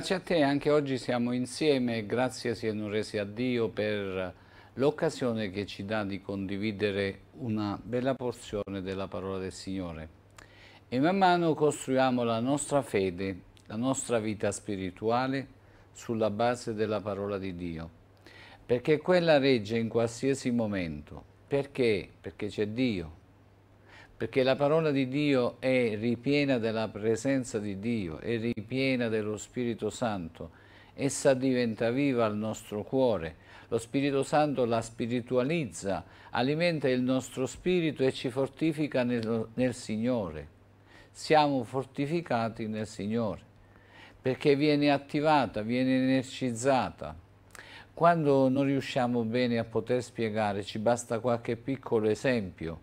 Grazie a te, anche oggi siamo insieme grazie siano resi a Dio per l'occasione che ci dà di condividere una bella porzione della parola del Signore. E man mano costruiamo la nostra fede, la nostra vita spirituale sulla base della parola di Dio, perché quella regge in qualsiasi momento. Perché? Perché c'è Dio, perché la parola di Dio è ripiena della presenza di Dio, è ripiena dello Spirito Santo, essa diventa viva al nostro cuore, lo Spirito Santo la spiritualizza, alimenta il nostro spirito e ci fortifica nel, nel Signore. Siamo fortificati nel Signore, perché viene attivata, viene energizzata. Quando non riusciamo bene a poter spiegare, ci basta qualche piccolo esempio,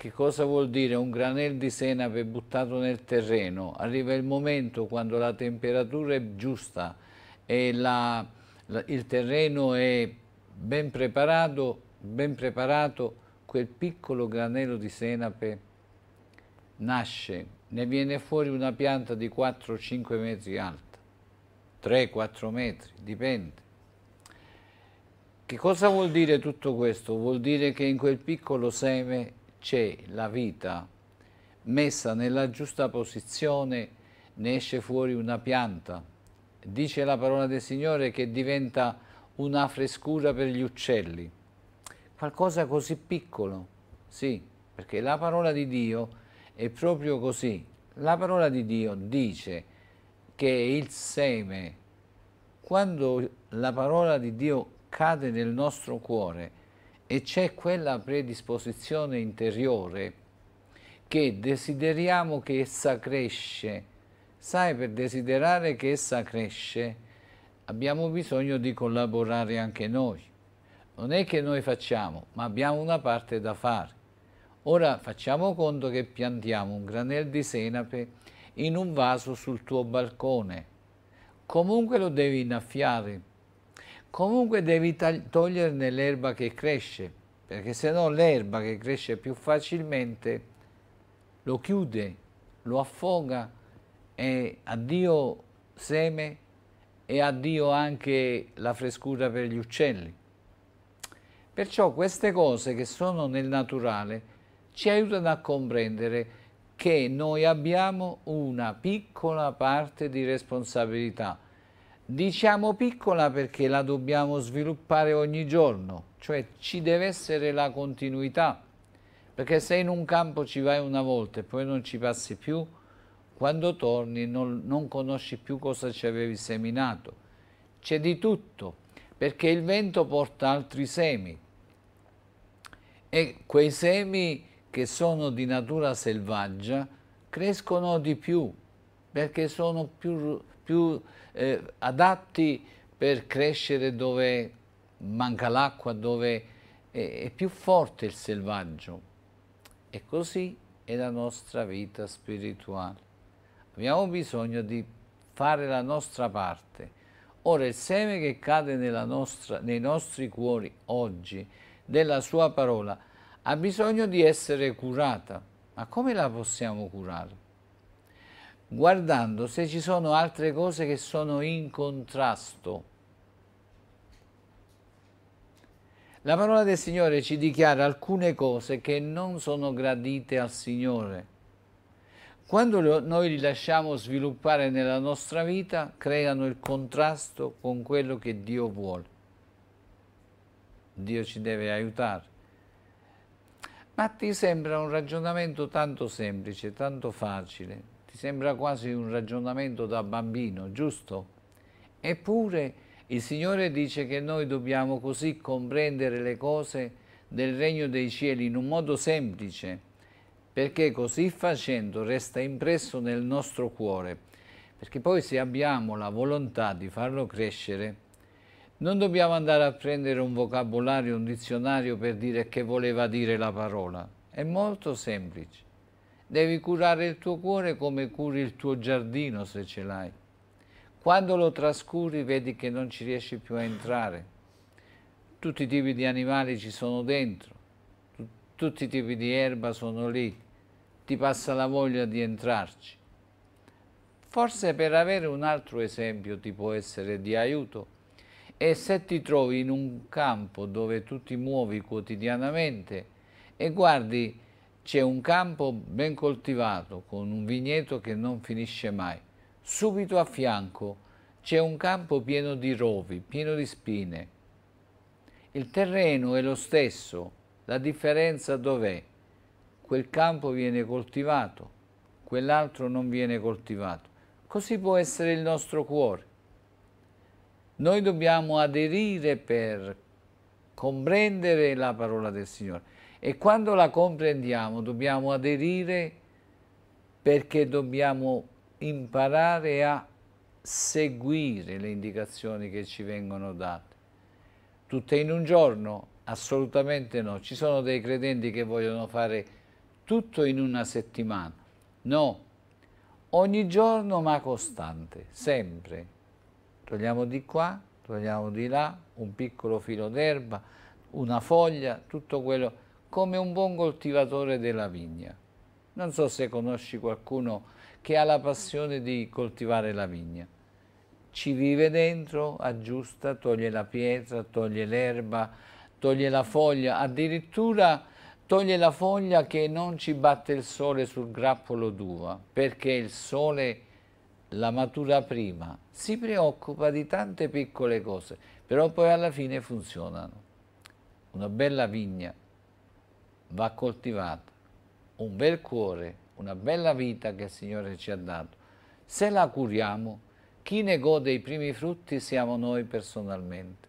che cosa vuol dire un granel di senape buttato nel terreno? Arriva il momento quando la temperatura è giusta e la, la, il terreno è ben preparato, ben preparato, quel piccolo granello di senape nasce, ne viene fuori una pianta di 4-5 metri alta, 3-4 metri, dipende. Che cosa vuol dire tutto questo? Vuol dire che in quel piccolo seme c'è la vita messa nella giusta posizione, ne esce fuori una pianta. Dice la parola del Signore che diventa una frescura per gli uccelli. Qualcosa così piccolo, sì, perché la parola di Dio è proprio così. La parola di Dio dice che il seme, quando la parola di Dio cade nel nostro cuore, e c'è quella predisposizione interiore che desideriamo che essa cresce. Sai, per desiderare che essa cresce abbiamo bisogno di collaborare anche noi. Non è che noi facciamo, ma abbiamo una parte da fare. Ora facciamo conto che piantiamo un granel di senape in un vaso sul tuo balcone. Comunque lo devi innaffiare comunque devi toglierne l'erba che cresce, perché se no l'erba che cresce più facilmente lo chiude, lo affoga e addio seme e addio anche la frescura per gli uccelli. Perciò queste cose che sono nel naturale ci aiutano a comprendere che noi abbiamo una piccola parte di responsabilità Diciamo piccola perché la dobbiamo sviluppare ogni giorno, cioè ci deve essere la continuità, perché se in un campo ci vai una volta e poi non ci passi più, quando torni non, non conosci più cosa ci avevi seminato. C'è di tutto, perché il vento porta altri semi e quei semi che sono di natura selvaggia crescono di più, perché sono più, più eh, adatti per crescere dove manca l'acqua, dove è, è più forte il selvaggio. E così è la nostra vita spirituale. Abbiamo bisogno di fare la nostra parte. Ora il seme che cade nostra, nei nostri cuori oggi, della sua parola, ha bisogno di essere curata. Ma come la possiamo curare? guardando se ci sono altre cose che sono in contrasto. La parola del Signore ci dichiara alcune cose che non sono gradite al Signore. Quando noi li lasciamo sviluppare nella nostra vita, creano il contrasto con quello che Dio vuole. Dio ci deve aiutare. Ma ti sembra un ragionamento tanto semplice, tanto facile, Sembra quasi un ragionamento da bambino, giusto? Eppure il Signore dice che noi dobbiamo così comprendere le cose del Regno dei Cieli in un modo semplice, perché così facendo resta impresso nel nostro cuore, perché poi se abbiamo la volontà di farlo crescere, non dobbiamo andare a prendere un vocabolario, un dizionario per dire che voleva dire la parola. È molto semplice. Devi curare il tuo cuore come curi il tuo giardino se ce l'hai. Quando lo trascuri vedi che non ci riesci più a entrare. Tutti i tipi di animali ci sono dentro, tutti i tipi di erba sono lì, ti passa la voglia di entrarci. Forse per avere un altro esempio ti può essere di aiuto. E se ti trovi in un campo dove tu ti muovi quotidianamente e guardi c'è un campo ben coltivato con un vigneto che non finisce mai. Subito a fianco c'è un campo pieno di rovi, pieno di spine. Il terreno è lo stesso, la differenza dov'è? Quel campo viene coltivato, quell'altro non viene coltivato. Così può essere il nostro cuore. Noi dobbiamo aderire per comprendere la parola del Signore. E quando la comprendiamo dobbiamo aderire perché dobbiamo imparare a seguire le indicazioni che ci vengono date. Tutte in un giorno? Assolutamente no. Ci sono dei credenti che vogliono fare tutto in una settimana. No. Ogni giorno ma costante, sempre. Togliamo di qua, togliamo di là, un piccolo filo d'erba, una foglia, tutto quello come un buon coltivatore della vigna. Non so se conosci qualcuno che ha la passione di coltivare la vigna. Ci vive dentro, aggiusta, toglie la pietra, toglie l'erba, toglie la foglia, addirittura toglie la foglia che non ci batte il sole sul grappolo d'uva, perché il sole la matura prima, si preoccupa di tante piccole cose, però poi alla fine funzionano. Una bella vigna va coltivata, un bel cuore, una bella vita che il Signore ci ha dato. Se la curiamo, chi ne gode i primi frutti siamo noi personalmente,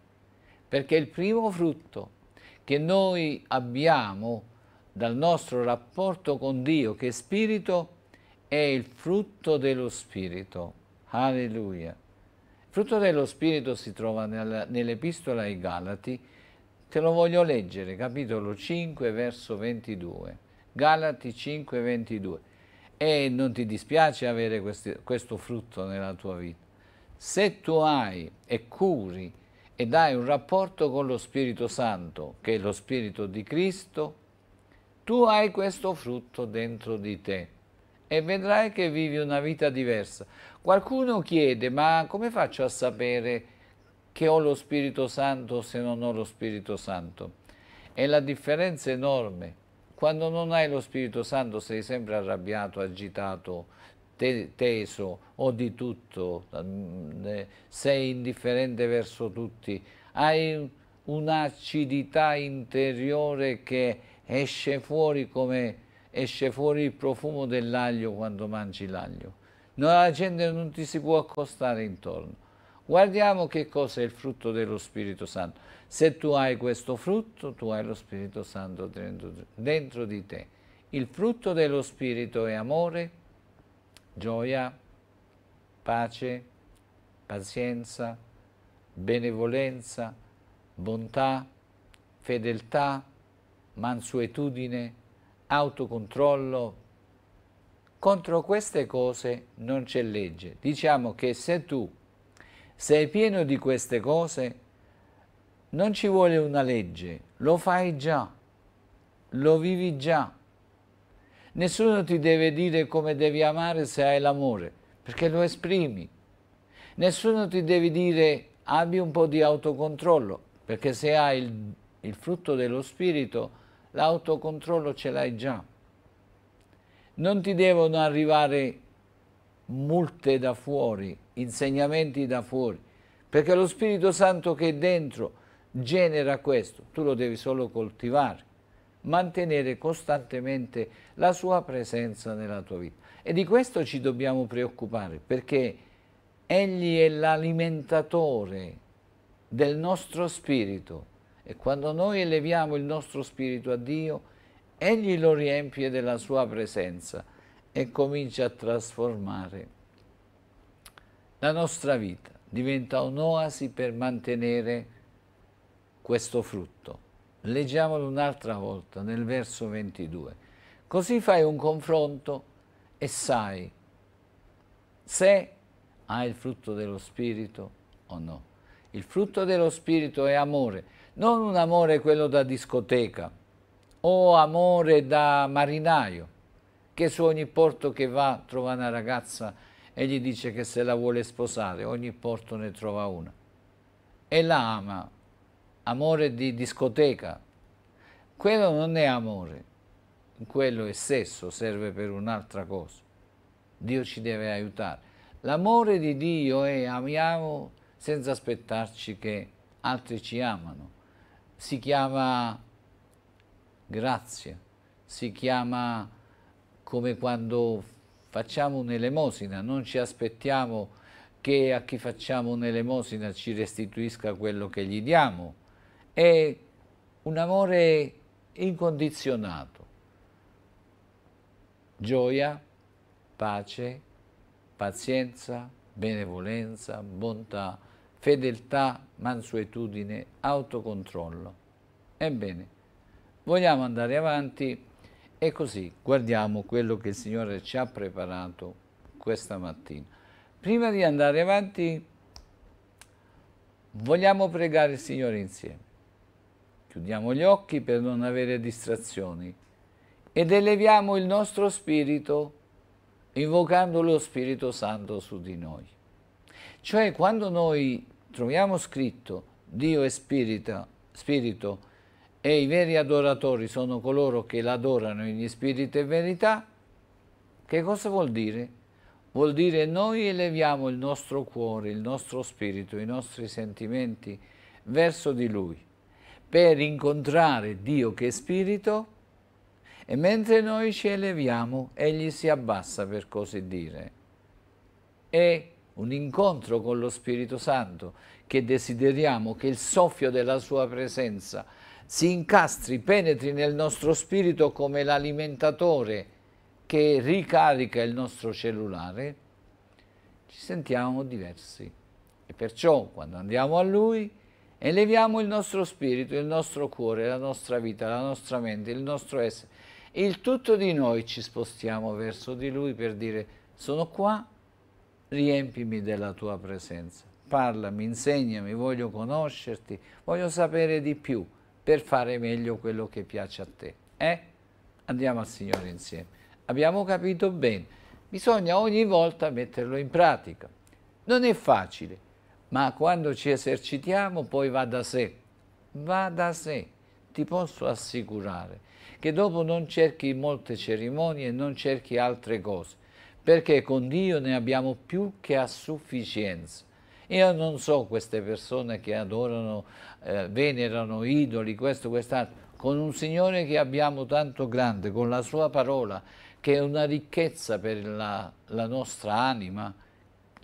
perché il primo frutto che noi abbiamo dal nostro rapporto con Dio, che è spirito, è il frutto dello spirito. Alleluia. Il frutto dello spirito si trova nell'epistola ai Galati, Te lo voglio leggere, capitolo 5, verso 22. Galati 5, 22. E non ti dispiace avere questi, questo frutto nella tua vita. Se tu hai e curi ed hai un rapporto con lo Spirito Santo, che è lo Spirito di Cristo, tu hai questo frutto dentro di te e vedrai che vivi una vita diversa. Qualcuno chiede, ma come faccio a sapere che ho lo Spirito Santo se non ho lo Spirito Santo. E la differenza è enorme. Quando non hai lo Spirito Santo sei sempre arrabbiato, agitato, te teso o di tutto, mm, eh, sei indifferente verso tutti, hai un'acidità interiore che esce fuori come esce fuori il profumo dell'aglio quando mangi l'aglio. No, la gente non ti si può accostare intorno. Guardiamo che cosa è il frutto dello Spirito Santo. Se tu hai questo frutto, tu hai lo Spirito Santo dentro, dentro di te. Il frutto dello Spirito è amore, gioia, pace, pazienza, benevolenza, bontà, fedeltà, mansuetudine, autocontrollo. Contro queste cose non c'è legge. Diciamo che se tu se è pieno di queste cose, non ci vuole una legge, lo fai già, lo vivi già. Nessuno ti deve dire come devi amare se hai l'amore, perché lo esprimi. Nessuno ti deve dire abbi un po' di autocontrollo, perché se hai il, il frutto dello spirito, l'autocontrollo ce l'hai già. Non ti devono arrivare multe da fuori, insegnamenti da fuori, perché lo Spirito Santo che è dentro genera questo, tu lo devi solo coltivare, mantenere costantemente la sua presenza nella tua vita. E di questo ci dobbiamo preoccupare, perché Egli è l'alimentatore del nostro spirito e quando noi eleviamo il nostro spirito a Dio, Egli lo riempie della sua presenza e comincia a trasformare la nostra vita diventa un'oasi per mantenere questo frutto. Leggiamolo un'altra volta nel verso 22. Così fai un confronto e sai se hai il frutto dello Spirito o no. Il frutto dello Spirito è amore, non un amore quello da discoteca o amore da marinaio che su ogni porto che va trova una ragazza e gli dice che se la vuole sposare, ogni porto ne trova una. E la ama, amore di discoteca. Quello non è amore, quello è sesso, serve per un'altra cosa. Dio ci deve aiutare. L'amore di Dio è amiamo senza aspettarci che altri ci amano. Si chiama grazia, si chiama come quando facciamo un'elemosina, non ci aspettiamo che a chi facciamo un'elemosina ci restituisca quello che gli diamo. È un amore incondizionato. Gioia, pace, pazienza, benevolenza, bontà, fedeltà, mansuetudine, autocontrollo. Ebbene, vogliamo andare avanti e così guardiamo quello che il Signore ci ha preparato questa mattina. Prima di andare avanti, vogliamo pregare il Signore insieme. Chiudiamo gli occhi per non avere distrazioni ed eleviamo il nostro spirito invocando lo Spirito Santo su di noi. Cioè quando noi troviamo scritto Dio è spirito, spirito e i veri adoratori sono coloro che l'adorano in spirito e verità, che cosa vuol dire? Vuol dire noi eleviamo il nostro cuore, il nostro spirito, i nostri sentimenti verso di Lui per incontrare Dio che è spirito e mentre noi ci eleviamo Egli si abbassa per così dire. È un incontro con lo Spirito Santo che desideriamo che il soffio della sua presenza si incastri, penetri nel nostro spirito come l'alimentatore che ricarica il nostro cellulare, ci sentiamo diversi. E perciò quando andiamo a Lui eleviamo il nostro spirito, il nostro cuore, la nostra vita, la nostra mente, il nostro essere. Il tutto di noi ci spostiamo verso di Lui per dire sono qua, riempimi della tua presenza. Parlami, insegnami, voglio conoscerti, voglio sapere di più per fare meglio quello che piace a te. Eh? Andiamo al Signore insieme. Abbiamo capito bene. Bisogna ogni volta metterlo in pratica. Non è facile, ma quando ci esercitiamo poi va da sé. Va da sé. Ti posso assicurare che dopo non cerchi molte cerimonie, non cerchi altre cose, perché con Dio ne abbiamo più che a sufficienza. Io non so queste persone che adorano, eh, venerano idoli, questo, quest'altro, con un Signore che abbiamo tanto grande, con la sua parola, che è una ricchezza per la, la nostra anima,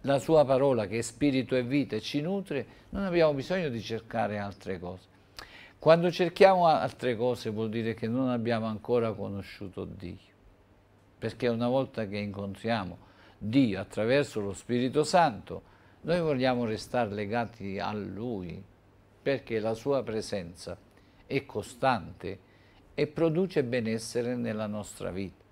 la sua parola che è spirito e vita e ci nutre, non abbiamo bisogno di cercare altre cose. Quando cerchiamo altre cose vuol dire che non abbiamo ancora conosciuto Dio, perché una volta che incontriamo Dio attraverso lo Spirito Santo, noi vogliamo restare legati a Lui perché la sua presenza è costante e produce benessere nella nostra vita.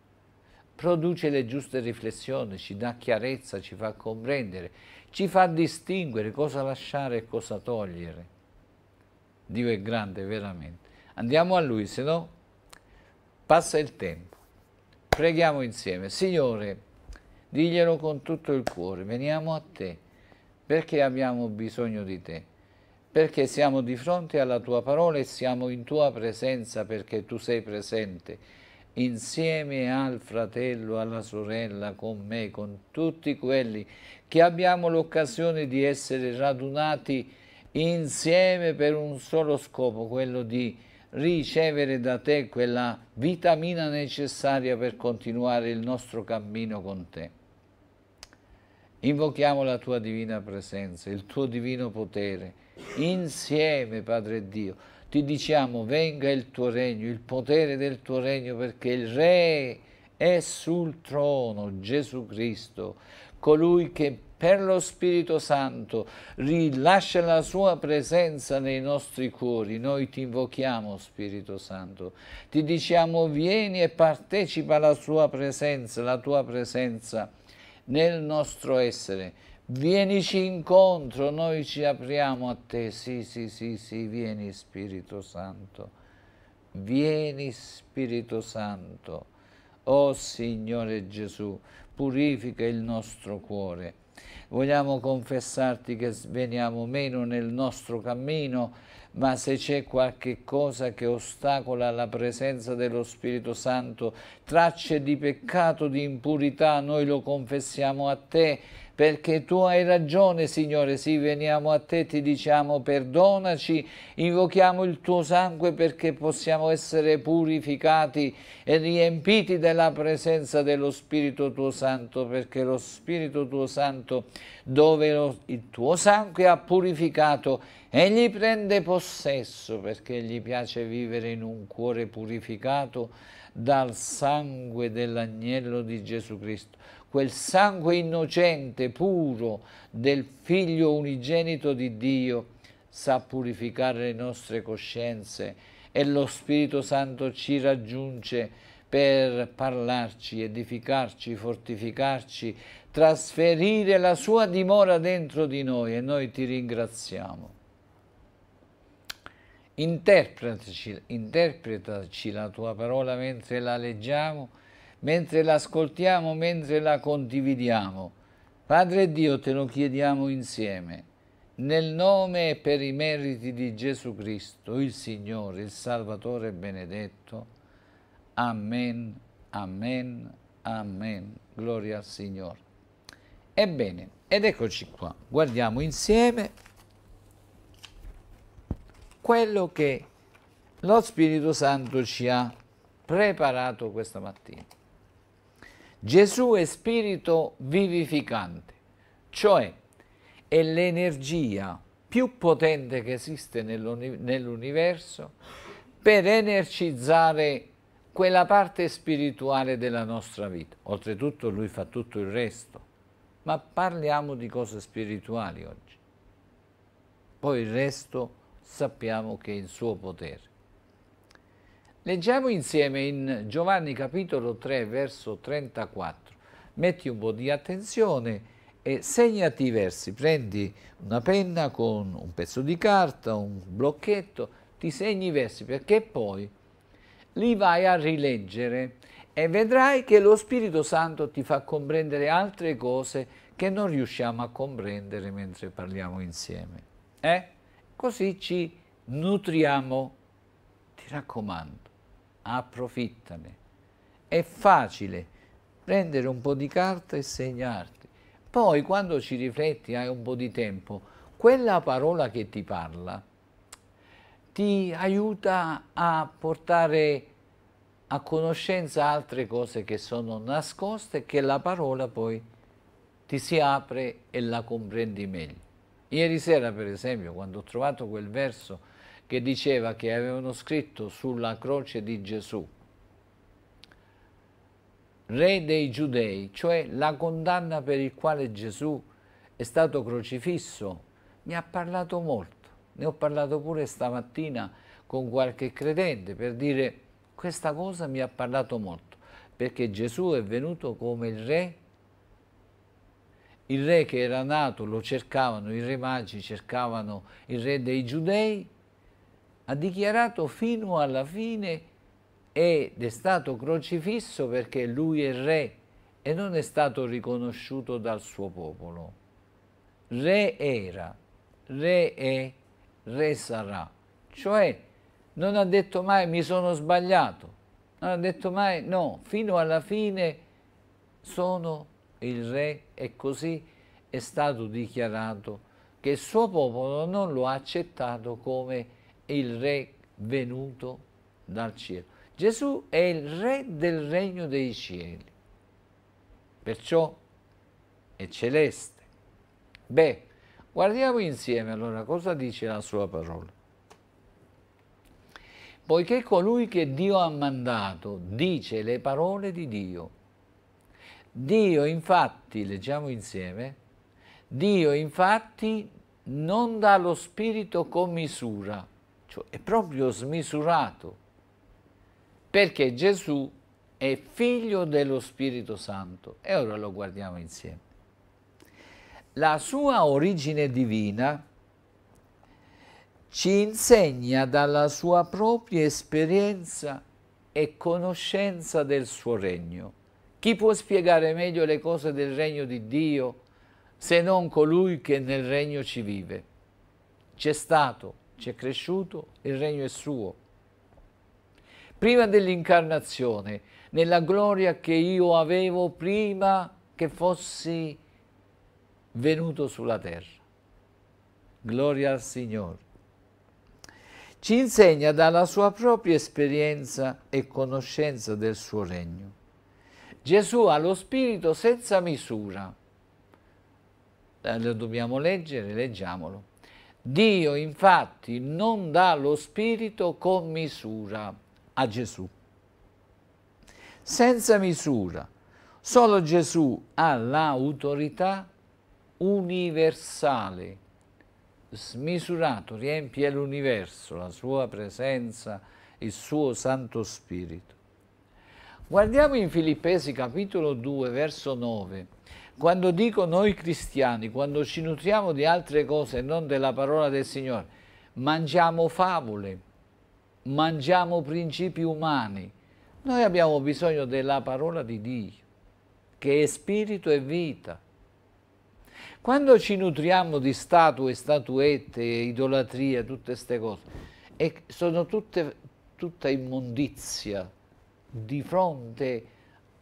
Produce le giuste riflessioni, ci dà chiarezza, ci fa comprendere, ci fa distinguere cosa lasciare e cosa togliere. Dio è grande veramente. Andiamo a Lui, se no passa il tempo. Preghiamo insieme. Signore, diglielo con tutto il cuore, veniamo a Te perché abbiamo bisogno di te, perché siamo di fronte alla tua parola e siamo in tua presenza perché tu sei presente, insieme al fratello, alla sorella, con me, con tutti quelli che abbiamo l'occasione di essere radunati insieme per un solo scopo, quello di ricevere da te quella vitamina necessaria per continuare il nostro cammino con te. Invochiamo la tua divina presenza, il tuo divino potere. Insieme, Padre Dio, ti diciamo venga il tuo regno, il potere del tuo regno, perché il Re è sul trono, Gesù Cristo, colui che per lo Spirito Santo rilascia la sua presenza nei nostri cuori. Noi ti invochiamo, Spirito Santo. Ti diciamo vieni e partecipa alla sua presenza, la tua presenza nel nostro essere. Vienici incontro, noi ci apriamo a te. Sì, sì, sì, sì, vieni Spirito Santo. Vieni Spirito Santo. O oh, Signore Gesù, purifica il nostro cuore. Vogliamo confessarti che veniamo meno nel nostro cammino ma se c'è qualche cosa che ostacola la presenza dello Spirito Santo, tracce di peccato, di impurità, noi lo confessiamo a te perché tu hai ragione, Signore, sì, veniamo a te, ti diciamo perdonaci, invochiamo il tuo sangue perché possiamo essere purificati e riempiti della presenza dello Spirito tuo Santo, perché lo Spirito tuo Santo, dove lo, il tuo sangue ha purificato, egli prende possesso perché gli piace vivere in un cuore purificato dal sangue dell'agnello di Gesù Cristo quel sangue innocente, puro, del Figlio unigenito di Dio, sa purificare le nostre coscienze e lo Spirito Santo ci raggiunge per parlarci, edificarci, fortificarci, trasferire la sua dimora dentro di noi e noi ti ringraziamo. Interpretaci, interpretaci la tua parola mentre la leggiamo mentre l'ascoltiamo, mentre la condividiamo. Padre Dio, te lo chiediamo insieme, nel nome e per i meriti di Gesù Cristo, il Signore, il Salvatore benedetto. Amen, amen, amen. Gloria al Signore. Ebbene, ed eccoci qua, guardiamo insieme quello che lo Spirito Santo ci ha preparato questa mattina. Gesù è spirito vivificante, cioè è l'energia più potente che esiste nell'universo per energizzare quella parte spirituale della nostra vita. Oltretutto lui fa tutto il resto, ma parliamo di cose spirituali oggi. Poi il resto sappiamo che è in suo potere. Leggiamo insieme in Giovanni capitolo 3 verso 34. Metti un po' di attenzione e segnati i versi, prendi una penna con un pezzo di carta, un blocchetto, ti segni i versi perché poi li vai a rileggere e vedrai che lo Spirito Santo ti fa comprendere altre cose che non riusciamo a comprendere mentre parliamo insieme. Eh? Così ci nutriamo, ti raccomando approfittane. È facile prendere un po' di carta e segnarti. Poi quando ci rifletti, hai un po' di tempo, quella parola che ti parla ti aiuta a portare a conoscenza altre cose che sono nascoste che la parola poi ti si apre e la comprendi meglio. Ieri sera, per esempio, quando ho trovato quel verso che diceva che avevano scritto sulla croce di Gesù re dei giudei, cioè la condanna per il quale Gesù è stato crocifisso, mi ha parlato molto. Ne ho parlato pure stamattina con qualche credente per dire questa cosa mi ha parlato molto, perché Gesù è venuto come il re, il re che era nato, lo cercavano, i re magi cercavano il re dei giudei, ha dichiarato fino alla fine ed è stato crocifisso perché lui è re e non è stato riconosciuto dal suo popolo. Re era, re è, re sarà. Cioè non ha detto mai mi sono sbagliato, non ha detto mai no, fino alla fine sono il re e così è stato dichiarato che il suo popolo non lo ha accettato come il re venuto dal cielo. Gesù è il re del regno dei cieli, perciò è celeste. Beh, guardiamo insieme allora cosa dice la sua parola. Poiché colui che Dio ha mandato dice le parole di Dio. Dio infatti, leggiamo insieme, Dio infatti non dà lo spirito con misura cioè è proprio smisurato, perché Gesù è figlio dello Spirito Santo e ora lo guardiamo insieme. La sua origine divina ci insegna dalla sua propria esperienza e conoscenza del suo regno. Chi può spiegare meglio le cose del regno di Dio se non colui che nel regno ci vive? C'è stato ci è cresciuto, il regno è suo. Prima dell'incarnazione, nella gloria che io avevo prima che fossi venuto sulla terra. Gloria al Signore. Ci insegna dalla sua propria esperienza e conoscenza del suo regno. Gesù ha lo spirito senza misura. Eh, lo dobbiamo leggere, leggiamolo Dio infatti non dà lo Spirito con misura a Gesù. Senza misura, solo Gesù ha l'autorità universale. Smisurato riempie l'universo, la sua presenza, il suo Santo Spirito. Guardiamo in Filippesi capitolo 2, verso 9. Quando dico noi cristiani, quando ci nutriamo di altre cose e non della parola del Signore, mangiamo favole, mangiamo principi umani. Noi abbiamo bisogno della parola di Dio, che è spirito e vita. Quando ci nutriamo di statue, statuette, idolatria, tutte queste cose, sono tutte, tutta immondizia di fronte a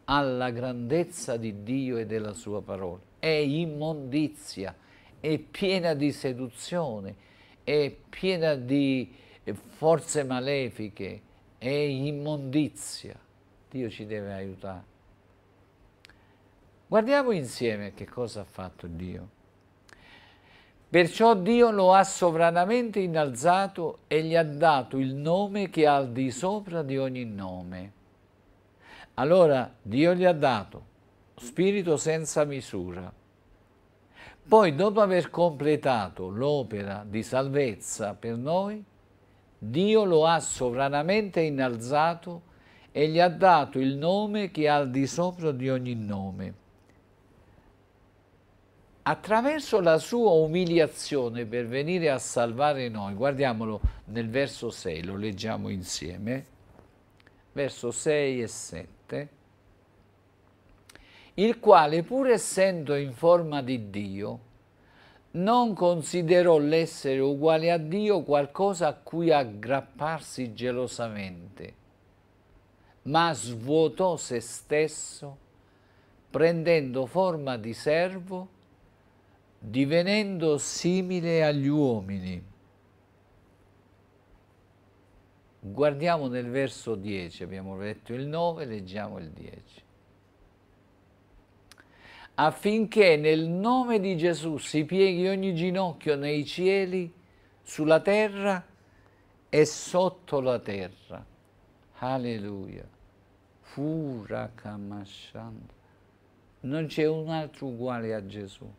alla grandezza di Dio e della sua parola. È immondizia, è piena di seduzione, è piena di forze malefiche, è immondizia. Dio ci deve aiutare. Guardiamo insieme che cosa ha fatto Dio. Perciò Dio lo ha sovranamente innalzato e gli ha dato il nome che ha al di sopra di ogni nome allora Dio gli ha dato spirito senza misura. Poi, dopo aver completato l'opera di salvezza per noi, Dio lo ha sovranamente innalzato e gli ha dato il nome che è al di sopra di ogni nome. Attraverso la sua umiliazione per venire a salvare noi, guardiamolo nel verso 6, lo leggiamo insieme, verso 6 e 7 morte, il quale pur essendo in forma di Dio, non considerò l'essere uguale a Dio qualcosa a cui aggrapparsi gelosamente, ma svuotò se stesso, prendendo forma di servo, divenendo simile agli uomini. Guardiamo nel verso 10, abbiamo letto il 9, leggiamo il 10. Affinché nel nome di Gesù si pieghi ogni ginocchio nei cieli, sulla terra e sotto la terra. Alleluia. Furakamashanda. Non c'è un altro uguale a Gesù.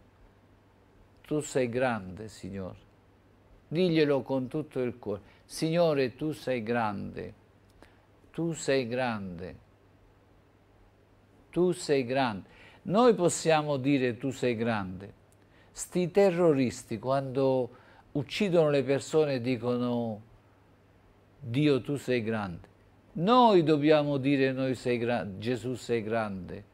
Tu sei grande, Signore Diglielo con tutto il cuore. Signore, tu sei grande, tu sei grande, tu sei grande. Noi possiamo dire tu sei grande. Sti terroristi quando uccidono le persone dicono Dio tu sei grande. Noi dobbiamo dire noi sei grande, Gesù sei grande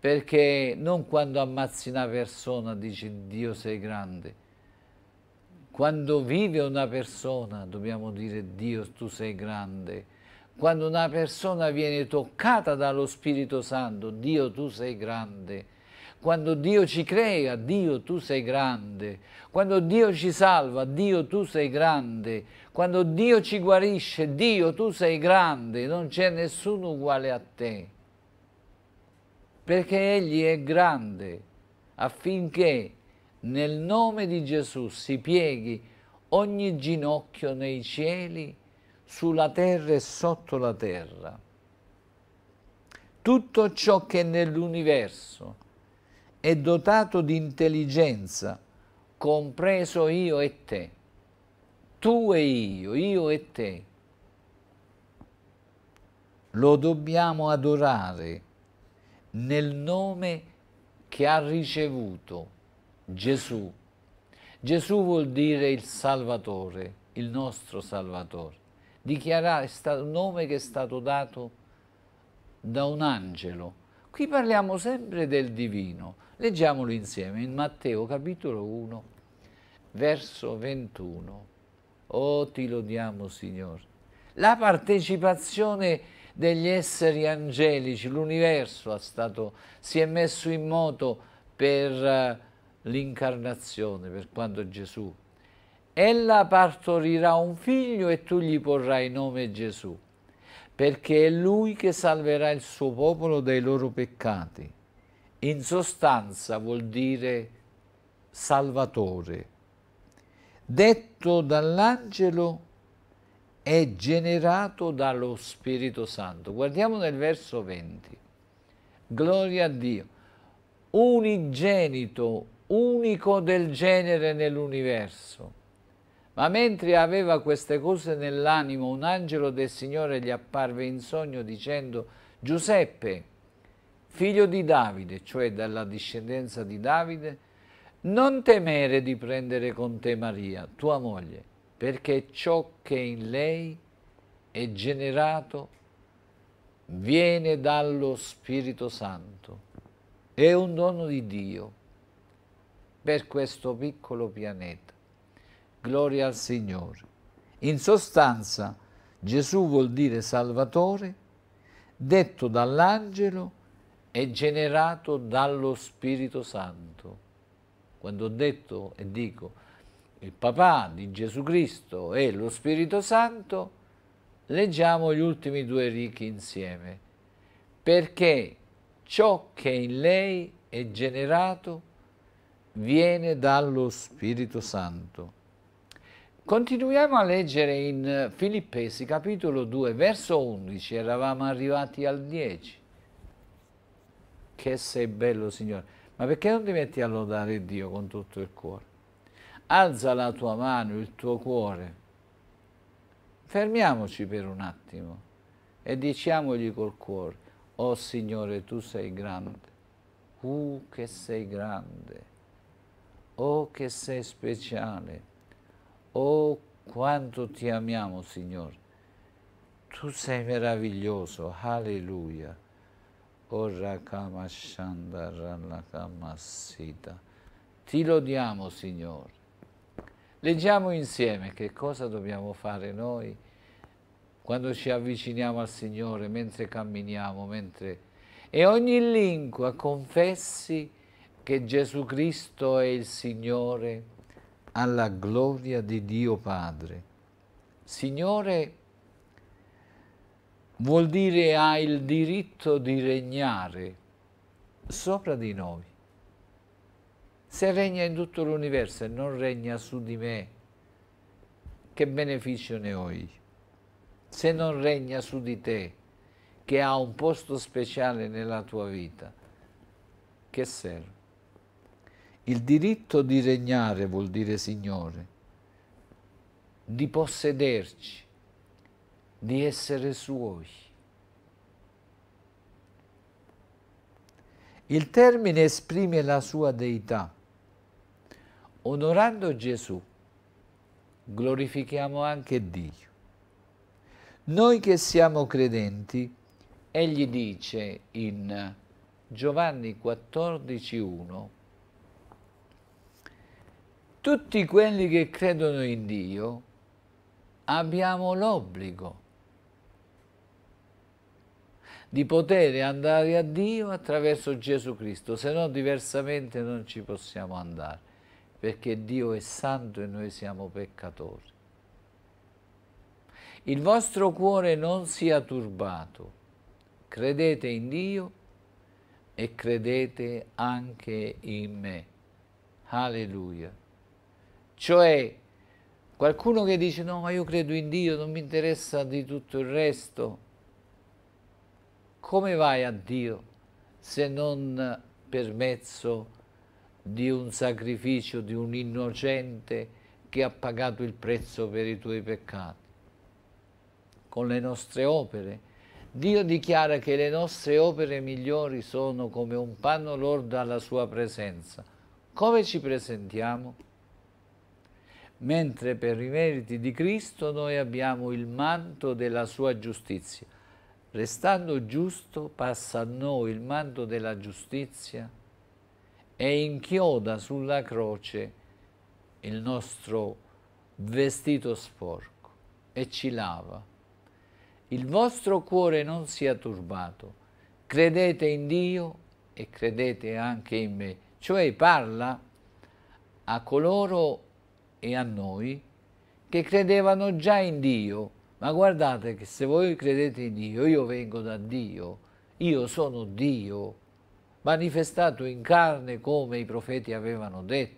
perché non quando ammazzi una persona dici Dio sei grande, quando vive una persona dobbiamo dire Dio tu sei grande. Quando una persona viene toccata dallo Spirito Santo, Dio tu sei grande. Quando Dio ci crea, Dio tu sei grande. Quando Dio ci salva, Dio tu sei grande. Quando Dio ci guarisce, Dio tu sei grande. Non c'è nessuno uguale a te. Perché Egli è grande affinché nel nome di Gesù si pieghi ogni ginocchio nei cieli, sulla terra e sotto la terra. Tutto ciò che nell'universo è dotato di intelligenza, compreso io e te, tu e io, io e te, lo dobbiamo adorare nel nome che ha ricevuto Gesù. Gesù vuol dire il Salvatore, il nostro Salvatore. Dichiarare un nome che è stato dato da un angelo. Qui parliamo sempre del divino. Leggiamolo insieme in Matteo capitolo 1, verso 21. Oh, ti lodiamo, Signore. La partecipazione degli esseri angelici, l'universo si è messo in moto per eh, l'incarnazione per quanto Gesù. Ella partorirà un figlio e tu gli porrai nome Gesù, perché è lui che salverà il suo popolo dai loro peccati. In sostanza vuol dire Salvatore. Detto dall'angelo è generato dallo Spirito Santo. Guardiamo nel verso 20. Gloria a Dio unigenito unico del genere nell'universo. Ma mentre aveva queste cose nell'animo, un angelo del Signore gli apparve in sogno dicendo Giuseppe, figlio di Davide, cioè dalla discendenza di Davide, non temere di prendere con te Maria, tua moglie, perché ciò che in lei è generato viene dallo Spirito Santo. È un dono di Dio per questo piccolo pianeta. Gloria al Signore. In sostanza Gesù vuol dire Salvatore, detto dall'angelo e generato dallo Spirito Santo. Quando ho detto e dico il papà di Gesù Cristo e lo Spirito Santo, leggiamo gli ultimi due righe insieme, perché ciò che in lei è generato viene dallo Spirito Santo. Continuiamo a leggere in Filippesi capitolo 2 verso 11, eravamo arrivati al 10. Che sei bello Signore, ma perché non ti metti a lodare Dio con tutto il cuore? Alza la tua mano, il tuo cuore. Fermiamoci per un attimo e diciamogli col cuore, oh Signore tu sei grande, uh che sei grande Oh che sei speciale, oh quanto ti amiamo Signore. Tu sei meraviglioso, alleluia. Ti lodiamo Signore. Leggiamo insieme che cosa dobbiamo fare noi quando ci avviciniamo al Signore, mentre camminiamo, mentre... E ogni lingua confessi che Gesù Cristo è il Signore alla gloria di Dio Padre. Signore vuol dire ha il diritto di regnare sopra di noi. Se regna in tutto l'universo e non regna su di me, che beneficio ne ho io? Se non regna su di te, che ha un posto speciale nella tua vita, che serve? Il diritto di regnare vuol dire Signore, di possederci, di essere suoi. Il termine esprime la sua deità. Onorando Gesù, glorifichiamo anche Dio. Noi che siamo credenti, egli dice in Giovanni 14, 1, tutti quelli che credono in Dio abbiamo l'obbligo di poter andare a Dio attraverso Gesù Cristo, se no diversamente non ci possiamo andare, perché Dio è santo e noi siamo peccatori. Il vostro cuore non sia turbato, credete in Dio e credete anche in me. Alleluia. Cioè, qualcuno che dice no, ma io credo in Dio, non mi interessa di tutto il resto, come vai a Dio se non per mezzo di un sacrificio di un innocente che ha pagato il prezzo per i tuoi peccati? Con le nostre opere. Dio dichiara che le nostre opere migliori sono come un panno lordo alla sua presenza. Come ci presentiamo? mentre per i meriti di Cristo noi abbiamo il manto della sua giustizia. Restando giusto passa a noi il manto della giustizia e inchioda sulla croce il nostro vestito sporco e ci lava. Il vostro cuore non sia turbato, credete in Dio e credete anche in me. Cioè parla a coloro che e a noi che credevano già in Dio. Ma guardate che se voi credete in Dio, io vengo da Dio, io sono Dio, manifestato in carne come i profeti avevano detto.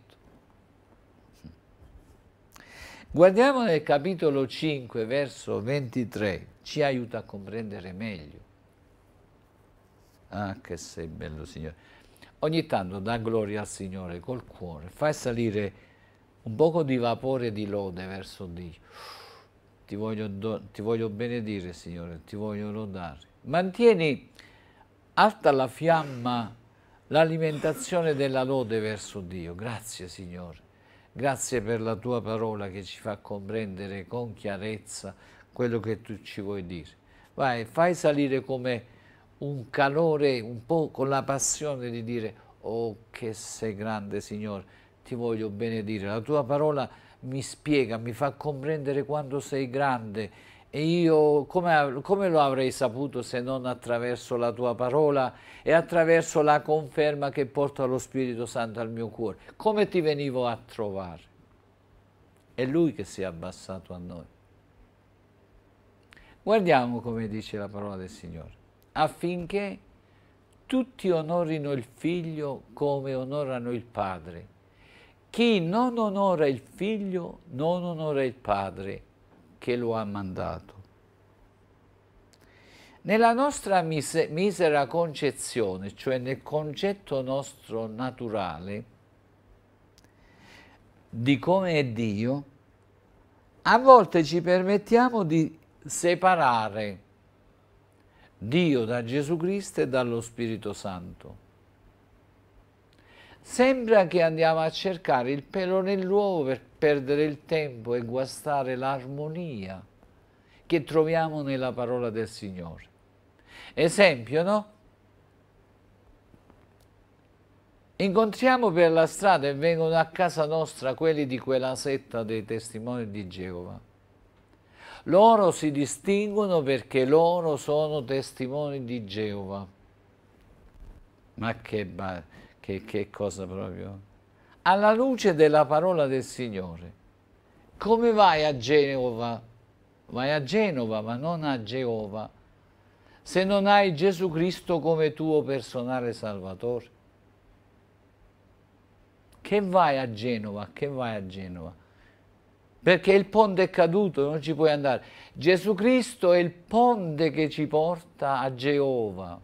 Guardiamo nel capitolo 5, verso 23, ci aiuta a comprendere meglio. Ah, che sei bello, Signore. Ogni tanto dà gloria al Signore col cuore, fai salire un poco di vapore di lode verso Dio. Ti voglio, ti voglio benedire, Signore, ti voglio lodare. Mantieni alta la fiamma, l'alimentazione della lode verso Dio. Grazie, Signore. Grazie per la tua parola che ci fa comprendere con chiarezza quello che tu ci vuoi dire. Vai, fai salire come un calore, un po' con la passione di dire, oh che sei grande Signore, ti voglio benedire. La tua parola mi spiega, mi fa comprendere quanto sei grande e io come, come, lo avrei saputo se non attraverso la tua parola e attraverso la conferma che porta lo Spirito Santo al mio cuore? Come ti venivo a trovare? È Lui che si è abbassato a noi. Guardiamo come dice la parola del Signore. Affinché tutti onorino il Figlio come onorano il Padre chi non onora il figlio non onora il padre che lo ha mandato. Nella nostra mise, misera concezione, cioè nel concetto nostro naturale di come è Dio, a volte ci permettiamo di separare Dio da Gesù Cristo e dallo Spirito Santo. Sembra che andiamo a cercare il pelo nell'uovo per perdere il tempo e guastare l'armonia che troviamo nella parola del Signore. Esempio, no? Incontriamo per la strada e vengono a casa nostra quelli di quella setta dei testimoni di Geova. Loro si distinguono perché loro sono testimoni di Geova. Ma che bello! che, che cosa proprio? Alla luce della parola del Signore, come vai a Genova? Vai a Genova, ma non a Geova, se non hai Gesù Cristo come tuo personale Salvatore. Che vai a Genova? Che vai a Genova? perché il ponte è caduto, non ci puoi andare. Gesù Cristo è il ponte che ci porta a Geova.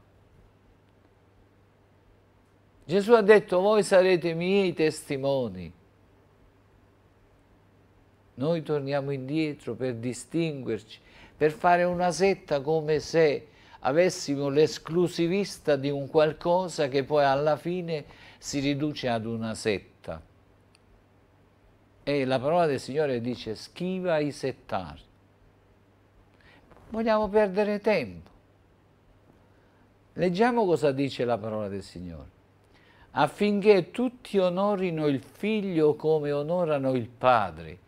Gesù ha detto voi sarete miei testimoni. Noi torniamo indietro per distinguerci, per fare una setta come se avessimo l'esclusivista di un qualcosa che poi alla fine si riduce ad una setta. E la parola del Signore dice schiva i settari. Vogliamo perdere tempo. Leggiamo cosa dice la parola del Signore affinché tutti onorino il figlio come onorano il padre.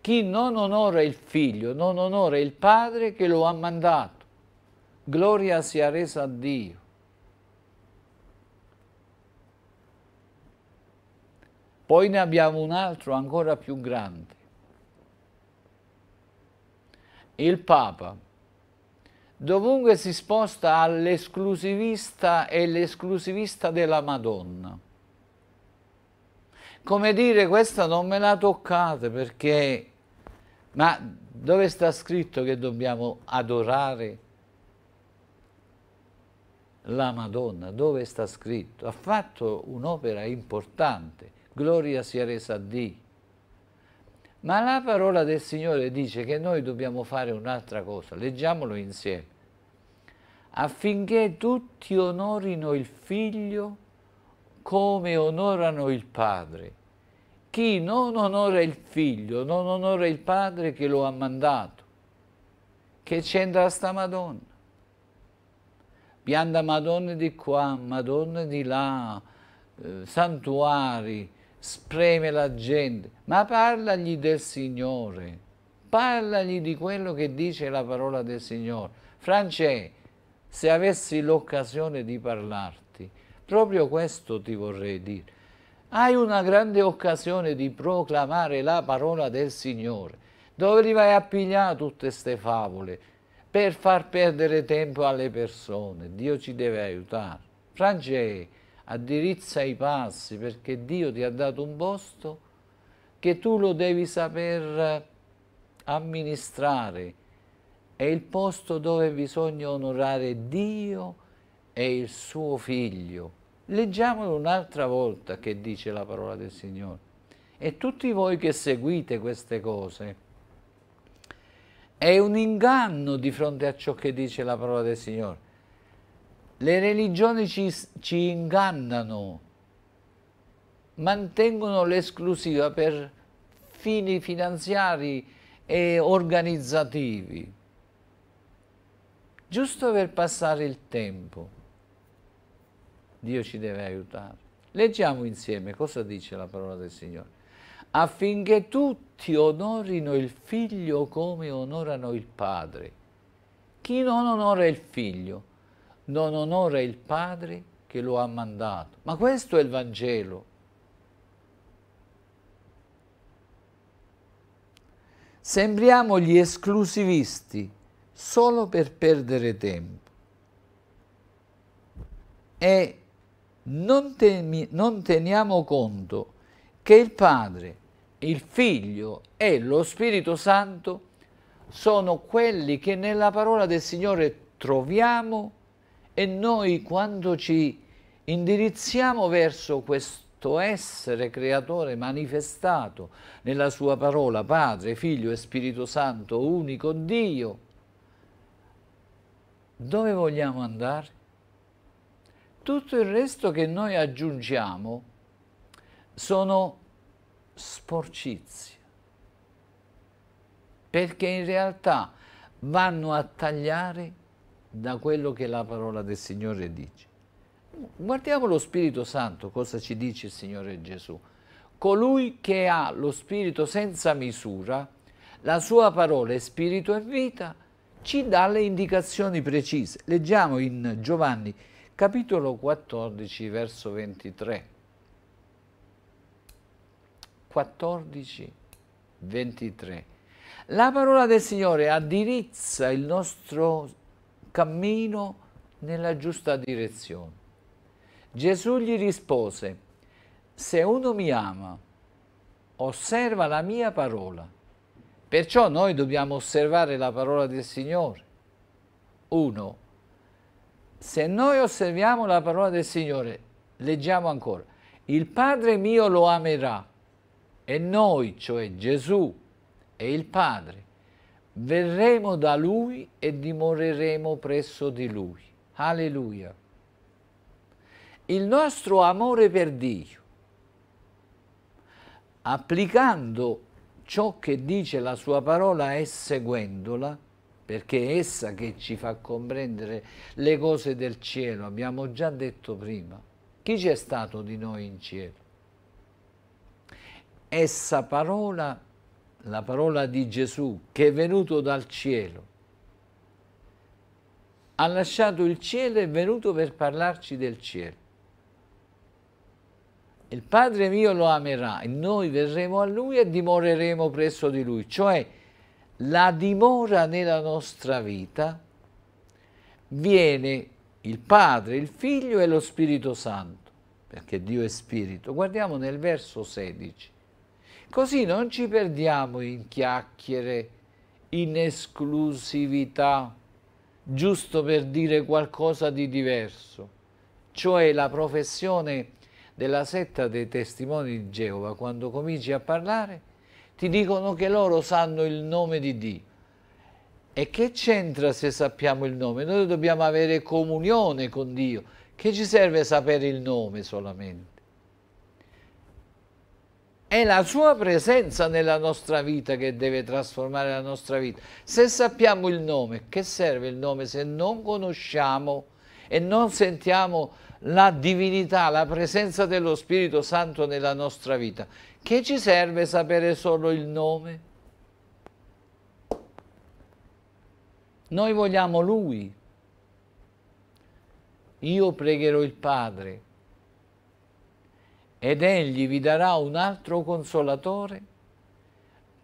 Chi non onora il figlio non onora il padre che lo ha mandato. Gloria sia resa a Dio. Poi ne abbiamo un altro ancora più grande. Il Papa dovunque si sposta all'esclusivista e l'esclusivista della Madonna. Come dire, questa non me la toccate perché... Ma dove sta scritto che dobbiamo adorare la Madonna? Dove sta scritto? Ha fatto un'opera importante, gloria sia resa a Dio. Ma la parola del Signore dice che noi dobbiamo fare un'altra cosa, leggiamolo insieme, affinché tutti onorino il Figlio come onorano il Padre. Chi non onora il Figlio, non onora il Padre che lo ha mandato. Che c'entra sta Madonna? Pianta Madonna di qua, Madonna di là, eh, santuari, spreme la gente, ma parlagli del Signore, parlagli di quello che dice la parola del Signore. Francè, se avessi l'occasione di parlarti, proprio questo ti vorrei dire. Hai una grande occasione di proclamare la parola del Signore. Dove li vai a pigliare tutte queste favole? Per far perdere tempo alle persone. Dio ci deve aiutare. Francè, addirizza i passi perché Dio ti ha dato un posto che tu lo devi saper amministrare. È il posto dove bisogna onorare Dio e il suo figlio. Leggiamolo un'altra volta che dice la parola del Signore. E tutti voi che seguite queste cose, è un inganno di fronte a ciò che dice la parola del Signore le religioni ci, ci ingannano, mantengono l'esclusiva per fini finanziari e organizzativi, giusto per passare il tempo. Dio ci deve aiutare. Leggiamo insieme cosa dice la parola del Signore. Affinché tutti onorino il figlio come onorano il padre. Chi non onora il figlio non onora il Padre che lo ha mandato. Ma questo è il Vangelo. Sembriamo gli esclusivisti solo per perdere tempo. E non, temi, non teniamo conto che il Padre, il Figlio e lo Spirito Santo sono quelli che nella parola del Signore troviamo e noi quando ci indirizziamo verso questo essere creatore manifestato nella sua parola, Padre, Figlio e Spirito Santo, unico Dio, dove vogliamo andare? Tutto il resto che noi aggiungiamo sono sporcizie, perché in realtà vanno a tagliare da quello che la parola del Signore dice. Guardiamo lo Spirito Santo, cosa ci dice il Signore Gesù. Colui che ha lo Spirito senza misura, la sua parola è spirito e vita, ci dà le indicazioni precise. Leggiamo in Giovanni capitolo 14 verso 23. 14 23. La parola del Signore addirizza il nostro cammino nella giusta direzione. Gesù gli rispose, se uno mi ama, osserva la mia parola. Perciò noi dobbiamo osservare la parola del Signore. Uno, se noi osserviamo la parola del Signore, leggiamo ancora, il Padre mio lo amerà e noi, cioè Gesù e il Padre, verremo da Lui e dimoreremo presso di Lui. Alleluia. Il nostro amore per Dio, applicando ciò che dice la sua parola e seguendola, perché è essa che ci fa comprendere le cose del cielo, abbiamo già detto prima. Chi c'è stato di noi in cielo? Essa parola la parola di Gesù che è venuto dal cielo, ha lasciato il cielo e è venuto per parlarci del cielo. Il Padre mio lo amerà e noi verremo a Lui e dimoreremo presso di Lui, cioè la dimora nella nostra vita viene il Padre, il Figlio e lo Spirito Santo, perché Dio è Spirito. Guardiamo nel verso 16. Così non ci perdiamo in chiacchiere, in esclusività, giusto per dire qualcosa di diverso. Cioè la professione della setta dei testimoni di Geova, quando cominci a parlare, ti dicono che loro sanno il nome di Dio. E che c'entra se sappiamo il nome? Noi dobbiamo avere comunione con Dio. Che ci serve sapere il nome solamente? È la sua presenza nella nostra vita che deve trasformare la nostra vita. Se sappiamo il nome, che serve il nome se non conosciamo e non sentiamo la divinità, la presenza dello Spirito Santo nella nostra vita? Che ci serve sapere solo il nome? Noi vogliamo Lui. Io pregherò il Padre ed egli vi darà un altro consolatore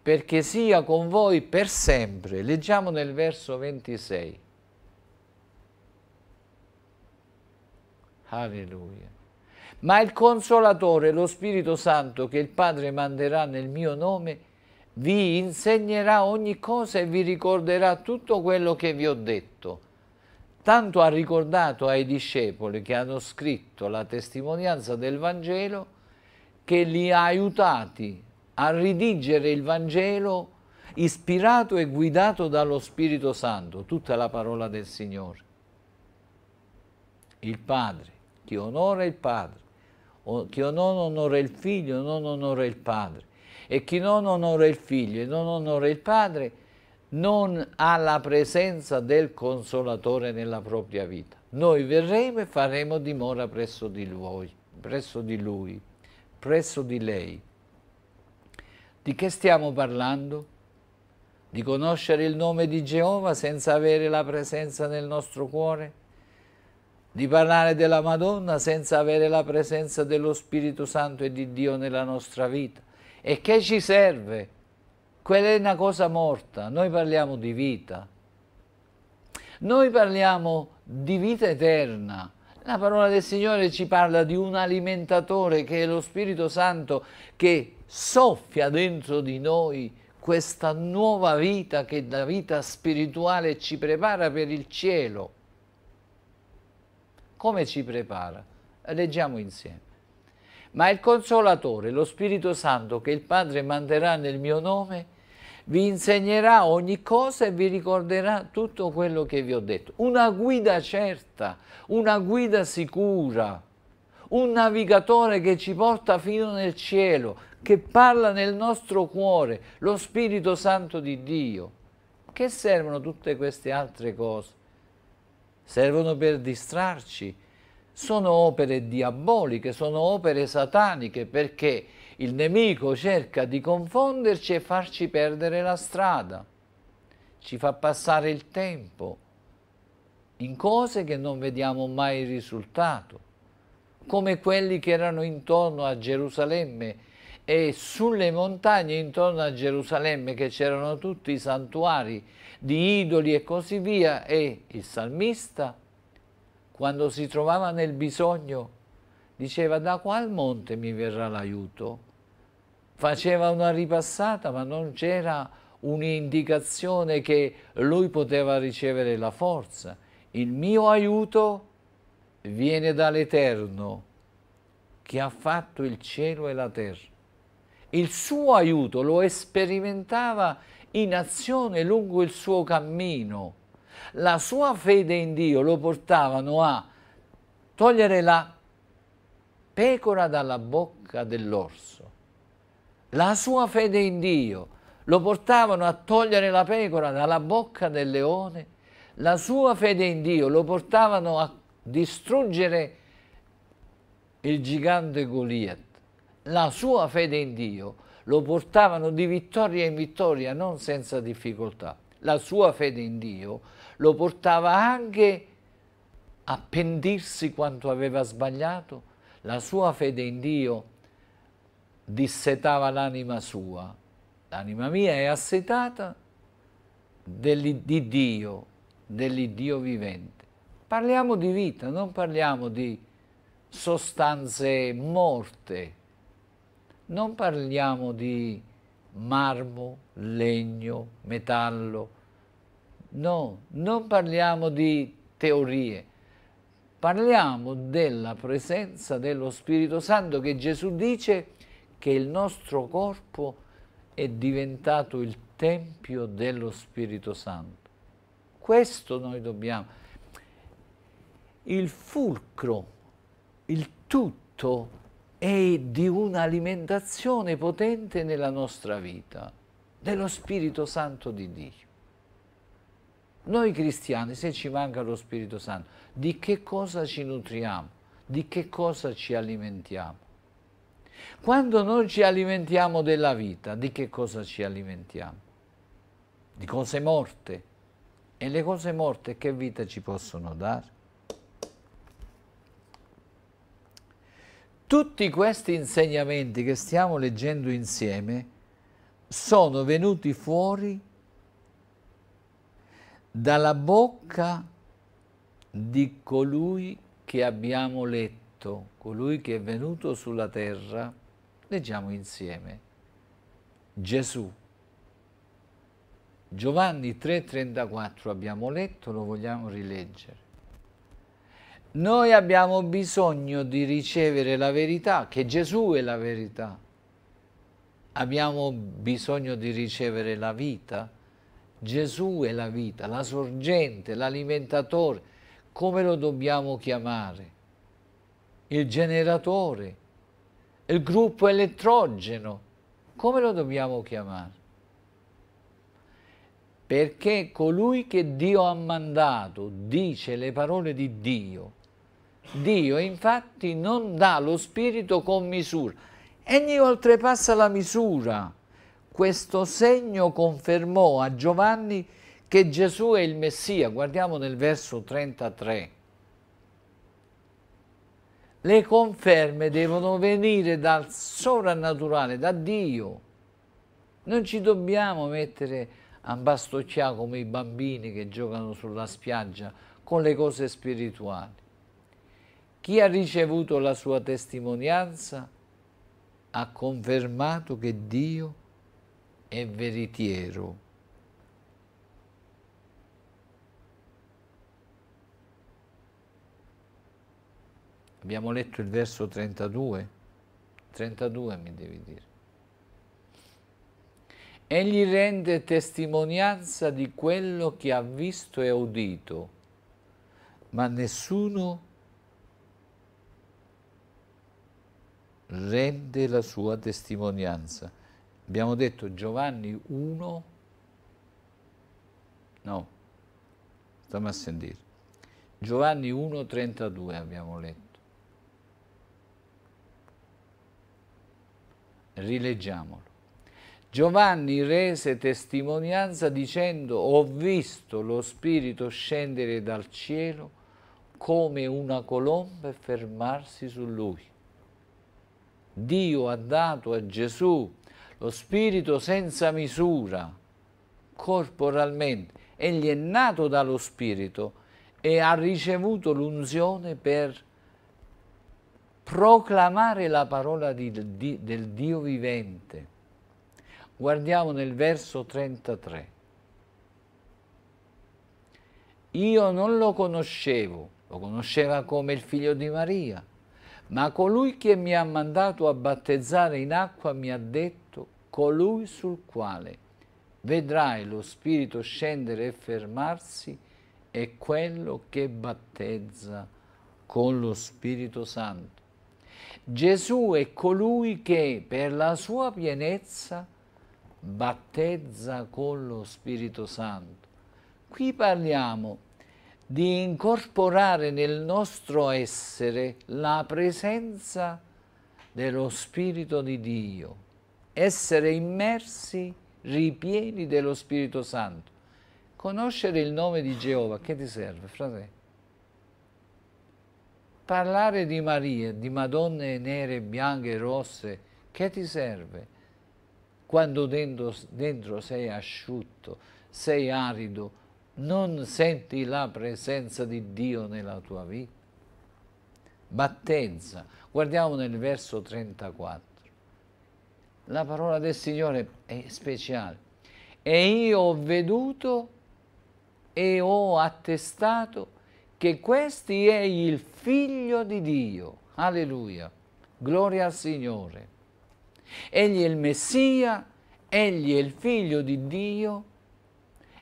perché sia con voi per sempre. Leggiamo nel verso 26. Alleluia. Ma il consolatore, lo Spirito Santo che il Padre manderà nel mio nome, vi insegnerà ogni cosa e vi ricorderà tutto quello che vi ho detto tanto ha ricordato ai discepoli che hanno scritto la testimonianza del Vangelo che li ha aiutati a ridigere il Vangelo ispirato e guidato dallo Spirito Santo, tutta la parola del Signore. Il Padre, chi onora il Padre, chi non onora il Figlio non onora il Padre, e chi non onora il Figlio e non onora il Padre, non ha la presenza del Consolatore nella propria vita. Noi verremo e faremo dimora presso di lui, presso di, lui, presso di lei. Di che stiamo parlando? Di conoscere il nome di Geova senza avere la presenza nel nostro cuore? Di parlare della Madonna senza avere la presenza dello Spirito Santo e di Dio nella nostra vita? E che ci serve? Quella è una cosa morta, noi parliamo di vita. Noi parliamo di vita eterna. La parola del Signore ci parla di un alimentatore che è lo Spirito Santo che soffia dentro di noi questa nuova vita che la vita spirituale ci prepara per il cielo. Come ci prepara? Leggiamo insieme. Ma il Consolatore, lo Spirito Santo che il Padre manderà nel mio nome, vi insegnerà ogni cosa e vi ricorderà tutto quello che vi ho detto. Una guida certa, una guida sicura, un navigatore che ci porta fino nel cielo, che parla nel nostro cuore, lo Spirito Santo di Dio. Che servono tutte queste altre cose? Servono per distrarci. Sono opere diaboliche, sono opere sataniche perché il nemico cerca di confonderci e farci perdere la strada, ci fa passare il tempo in cose che non vediamo mai il risultato, come quelli che erano intorno a Gerusalemme e sulle montagne intorno a Gerusalemme che c'erano tutti i santuari di idoli e così via e il salmista quando si trovava nel bisogno diceva da qual monte mi verrà l'aiuto? faceva una ripassata ma non c'era un'indicazione che lui poteva ricevere la forza. Il mio aiuto viene dall'Eterno che ha fatto il cielo e la terra. Il suo aiuto lo sperimentava in azione lungo il suo cammino. La sua fede in Dio lo portavano a togliere la pecora dalla bocca dell'orso la sua fede in Dio lo portavano a togliere la pecora dalla bocca del leone, la sua fede in Dio lo portavano a distruggere il gigante Goliath, la sua fede in Dio lo portavano di vittoria in vittoria, non senza difficoltà. La sua fede in Dio lo portava anche a pentirsi quanto aveva sbagliato, la sua fede in Dio lo dissetava l'anima sua. L'anima mia è assetata di Dio, dell'Iddio vivente. Parliamo di vita, non parliamo di sostanze morte, non parliamo di marmo, legno, metallo, no, non parliamo di teorie, parliamo della presenza dello Spirito Santo che Gesù dice che il nostro corpo è diventato il Tempio dello Spirito Santo. Questo noi dobbiamo. Il fulcro, il tutto è di un'alimentazione potente nella nostra vita, dello Spirito Santo di Dio. Noi cristiani, se ci manca lo Spirito Santo, di che cosa ci nutriamo? Di che cosa ci alimentiamo? Quando noi ci alimentiamo della vita, di che cosa ci alimentiamo? Di cose morte. E le cose morte che vita ci possono dare? Tutti questi insegnamenti che stiamo leggendo insieme sono venuti fuori dalla bocca di colui che abbiamo letto Cristo, colui che è venuto sulla terra, leggiamo insieme. Gesù. Giovanni 3:34 abbiamo letto, lo vogliamo rileggere. Noi abbiamo bisogno di ricevere la verità, che Gesù è la verità. Abbiamo bisogno di ricevere la vita. Gesù è la vita, la sorgente, l'alimentatore, come lo dobbiamo chiamare il generatore, il gruppo elettrogeno, come lo dobbiamo chiamare? Perché colui che Dio ha mandato dice le parole di Dio. Dio infatti non dà lo spirito con misura. Egli oltrepassa la misura. Questo segno confermò a Giovanni che Gesù è il Messia. Guardiamo nel verso 33 le conferme devono venire dal sovrannaturale, da Dio. Non ci dobbiamo mettere a bastocciare come i bambini che giocano sulla spiaggia con le cose spirituali. Chi ha ricevuto la sua testimonianza ha confermato che Dio è veritiero. Abbiamo letto il verso 32. 32 mi devi dire. Egli rende testimonianza di quello che ha visto e udito, ma nessuno rende la sua testimonianza. Abbiamo detto Giovanni 1, no, stiamo a sentire. Giovanni 1, 32 abbiamo letto. rileggiamolo. Giovanni rese testimonianza dicendo ho visto lo Spirito scendere dal cielo come una colomba e fermarsi su lui. Dio ha dato a Gesù lo Spirito senza misura, corporalmente. Egli è nato dallo Spirito e ha ricevuto l'unzione per proclamare la parola di, di, del Dio vivente. Guardiamo nel verso 33. Io non lo conoscevo, lo conosceva come il figlio di Maria, ma colui che mi ha mandato a battezzare in acqua mi ha detto, colui sul quale vedrai lo Spirito scendere e fermarsi è quello che battezza con lo Spirito Santo. Gesù è colui che per la sua pienezza battezza con lo Spirito Santo. Qui parliamo di incorporare nel nostro essere la presenza dello Spirito di Dio, essere immersi, ripieni dello Spirito Santo. Conoscere il nome di Geova, che ti serve, fratello? Parlare di Maria, di Madonne nere, bianche rosse, che ti serve? Quando dentro, dentro sei asciutto, sei arido, non senti la presenza di Dio nella tua vita? Battezza. Guardiamo nel verso 34. La parola del Signore è speciale. E io ho veduto e ho attestato che questi è il figlio di Dio. Alleluia. Gloria al Signore. Egli è il Messia, egli è il figlio di Dio.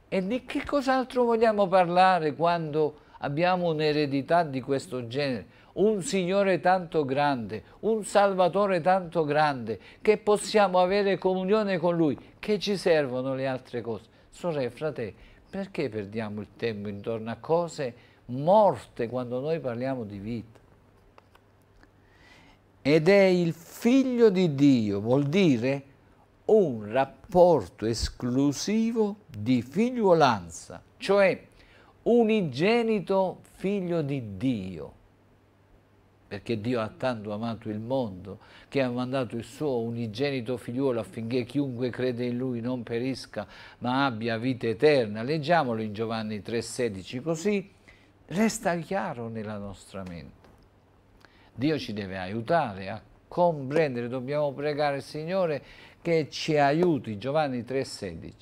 E di che cos'altro vogliamo parlare quando abbiamo un'eredità di questo genere? Un Signore tanto grande, un Salvatore tanto grande, che possiamo avere comunione con Lui. Che ci servono le altre cose? Sorelle, fratelli, perché perdiamo il tempo intorno a cose morte quando noi parliamo di vita. Ed è il figlio di Dio, vuol dire un rapporto esclusivo di figliolanza, cioè unigenito figlio di Dio, perché Dio ha tanto amato il mondo che ha mandato il suo unigenito figliuolo affinché chiunque crede in lui non perisca ma abbia vita eterna. Leggiamolo in Giovanni 3,16 così resta chiaro nella nostra mente. Dio ci deve aiutare a comprendere, dobbiamo pregare il Signore che ci aiuti, Giovanni 3,16.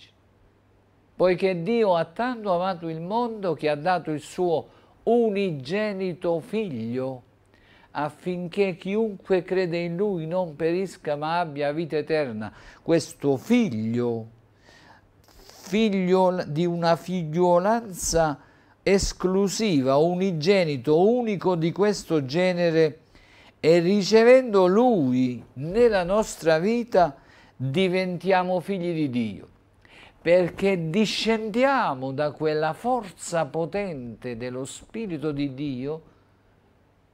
Poiché Dio ha tanto amato il mondo che ha dato il suo unigenito figlio affinché chiunque crede in lui non perisca ma abbia vita eterna. Questo figlio, figlio di una figliolanza esclusiva, unigenito, unico di questo genere e ricevendo Lui nella nostra vita diventiamo figli di Dio perché discendiamo da quella forza potente dello Spirito di Dio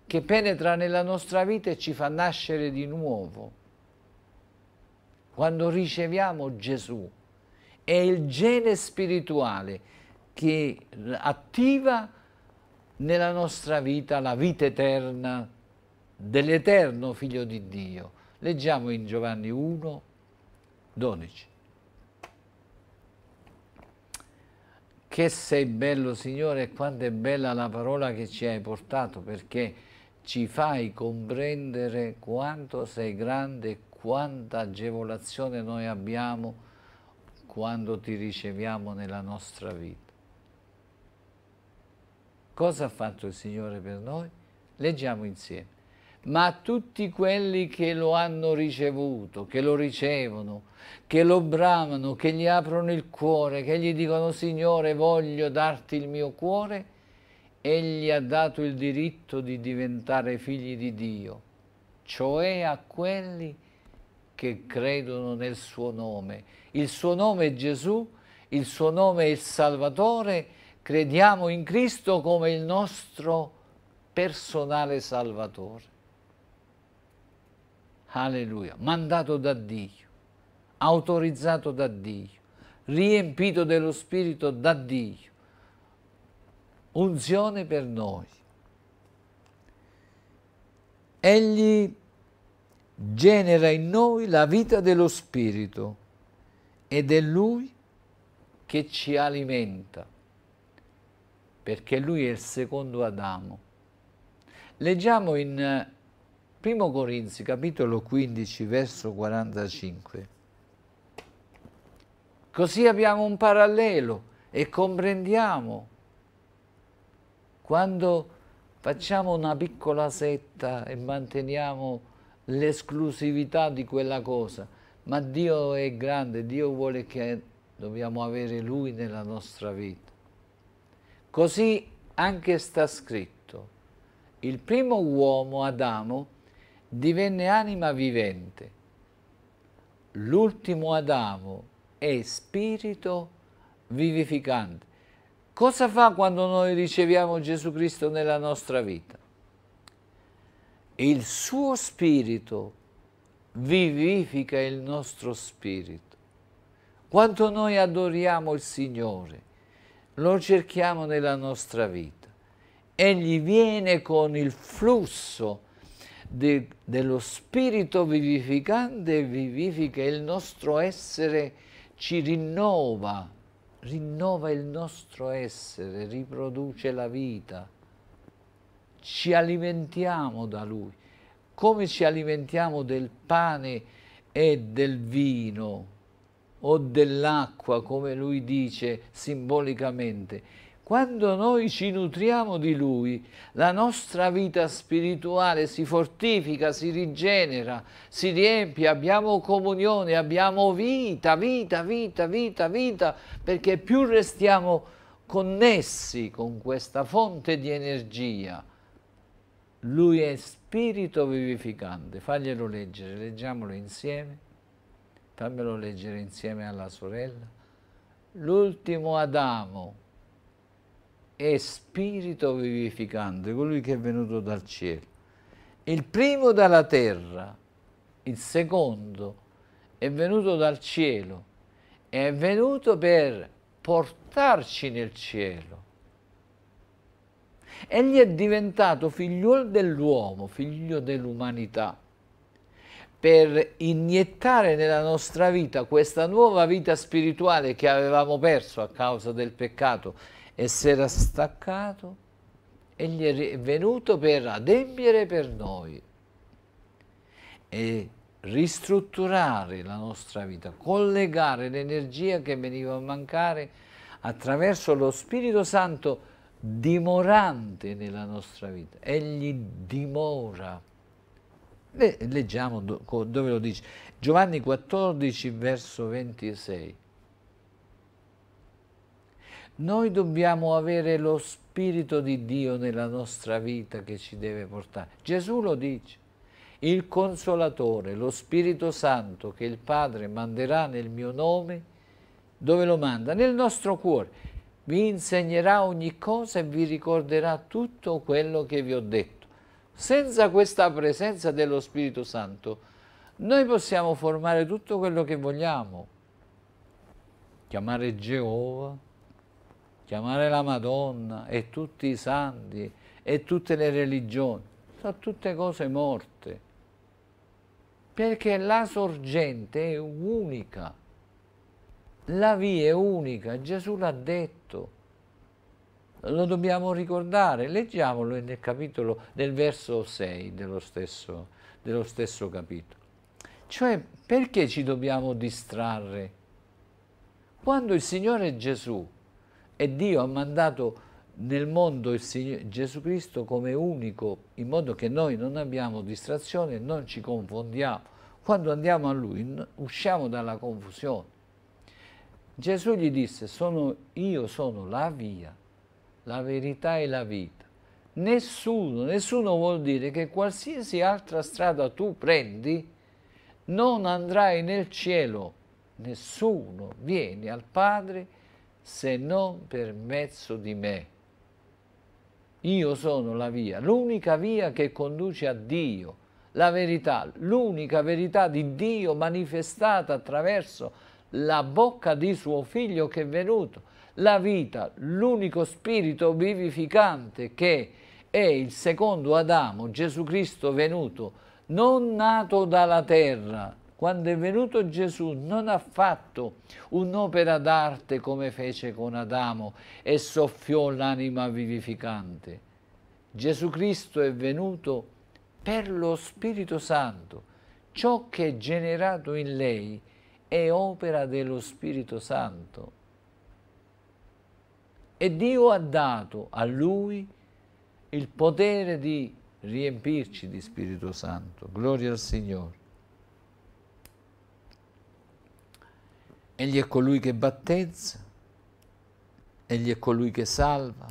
che penetra nella nostra vita e ci fa nascere di nuovo. Quando riceviamo Gesù è il gene spirituale che attiva nella nostra vita la vita eterna dell'eterno Figlio di Dio. Leggiamo in Giovanni 1, 12. Che sei bello Signore e quanto è bella la parola che ci hai portato perché ci fai comprendere quanto sei grande e quanta agevolazione noi abbiamo quando ti riceviamo nella nostra vita. Cosa ha fatto il Signore per noi? Leggiamo insieme. Ma a tutti quelli che lo hanno ricevuto, che lo ricevono, che lo bramano, che gli aprono il cuore, che gli dicono Signore voglio darti il mio cuore, egli ha dato il diritto di diventare figli di Dio, cioè a quelli che credono nel suo nome. Il suo nome è Gesù, il suo nome è il Salvatore, crediamo in Cristo come il nostro personale Salvatore. Alleluia, mandato da Dio, autorizzato da Dio, riempito dello Spirito da Dio, unzione per noi. Egli genera in noi la vita dello Spirito ed è Lui che ci alimenta perché lui è il secondo Adamo. Leggiamo in 1 eh, Corinzi capitolo 15 verso 45. Così abbiamo un parallelo e comprendiamo quando facciamo una piccola setta e manteniamo l'esclusività di quella cosa, ma Dio è grande, Dio vuole che dobbiamo avere Lui nella nostra vita. Così anche sta scritto, il primo uomo, Adamo, divenne anima vivente, l'ultimo Adamo è spirito vivificante. Cosa fa quando noi riceviamo Gesù Cristo nella nostra vita? Il suo spirito vivifica il nostro spirito. Quanto noi adoriamo il Signore, lo cerchiamo nella nostra vita. Egli viene con il flusso de, dello spirito vivificante e vivifica il nostro essere, ci rinnova, rinnova il nostro essere, riproduce la vita. Ci alimentiamo da Lui, come ci alimentiamo del pane e del vino o dell'acqua, come lui dice simbolicamente, quando noi ci nutriamo di Lui, la nostra vita spirituale si fortifica, si rigenera, si riempie, abbiamo comunione, abbiamo vita, vita, vita, vita, vita, perché più restiamo connessi con questa fonte di energia. Lui è spirito vivificante. Faglielo leggere, leggiamolo insieme fammelo leggere insieme alla sorella, l'ultimo Adamo è spirito vivificante, colui che è venuto dal cielo, il primo dalla terra, il secondo è venuto dal cielo, è venuto per portarci nel cielo. Egli è diventato figliuolo dell'uomo, figlio dell'umanità per iniettare nella nostra vita questa nuova vita spirituale che avevamo perso a causa del peccato e si era staccato, egli è venuto per adempiere per noi e ristrutturare la nostra vita, collegare l'energia che veniva a mancare attraverso lo Spirito Santo dimorante nella nostra vita. Egli dimora le, leggiamo do, dove lo dice. Giovanni 14, verso 26. Noi dobbiamo avere lo Spirito di Dio nella nostra vita che ci deve portare. Gesù lo dice. Il Consolatore, lo Spirito Santo che il Padre manderà nel mio nome, dove lo manda? Nel nostro cuore. Vi insegnerà ogni cosa e vi ricorderà tutto quello che vi ho detto senza questa presenza dello Spirito Santo, noi possiamo formare tutto quello che vogliamo, chiamare Geova, chiamare la Madonna e tutti i santi e tutte le religioni, sono tutte cose morte, perché la sorgente è unica, la via è unica, Gesù l'ha detto lo dobbiamo ricordare, leggiamolo nel capitolo, nel verso 6 dello stesso, dello stesso capitolo. Cioè, perché ci dobbiamo distrarre? Quando il Signore Gesù e Dio ha mandato nel mondo il Signore, Gesù Cristo come unico, in modo che noi non abbiamo distrazione e non ci confondiamo. Quando andiamo a Lui usciamo dalla confusione. Gesù gli disse, sono, io sono la via, la verità e la vita. Nessuno, nessuno vuol dire che qualsiasi altra strada tu prendi non andrai nel cielo. Nessuno viene al Padre se non per mezzo di me. Io sono la via, l'unica via che conduce a Dio, la verità, l'unica verità di Dio manifestata attraverso la bocca di suo figlio che è venuto la vita, l'unico spirito vivificante che è il secondo Adamo, Gesù Cristo venuto, non nato dalla terra. Quando è venuto Gesù non ha fatto un'opera d'arte come fece con Adamo e soffiò l'anima vivificante. Gesù Cristo è venuto per lo Spirito Santo. Ciò che è generato in lei è opera dello Spirito Santo. E Dio ha dato a lui il potere di riempirci di Spirito Santo. Gloria al Signore. Egli è colui che battezza, Egli è colui che salva,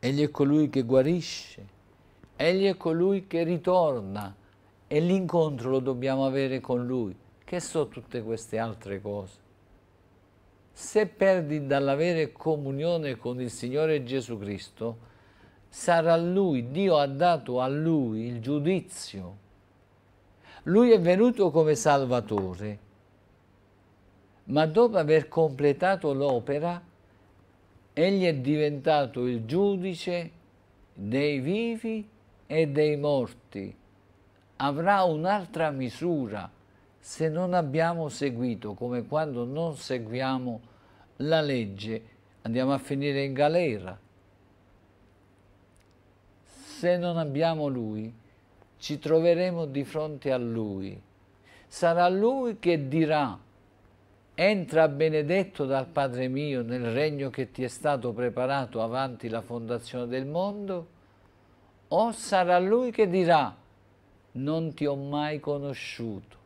Egli è colui che guarisce, Egli è colui che ritorna e l'incontro lo dobbiamo avere con Lui. Che so tutte queste altre cose? se perdi dall'avere comunione con il Signore Gesù Cristo, sarà Lui, Dio ha dato a Lui il giudizio. Lui è venuto come Salvatore, ma dopo aver completato l'opera, Egli è diventato il giudice dei vivi e dei morti. Avrà un'altra misura se non abbiamo seguito, come quando non seguiamo la legge, andiamo a finire in galera. Se non abbiamo Lui, ci troveremo di fronte a Lui. Sarà Lui che dirà, entra benedetto dal Padre mio nel regno che ti è stato preparato avanti la fondazione del mondo, o sarà Lui che dirà, non ti ho mai conosciuto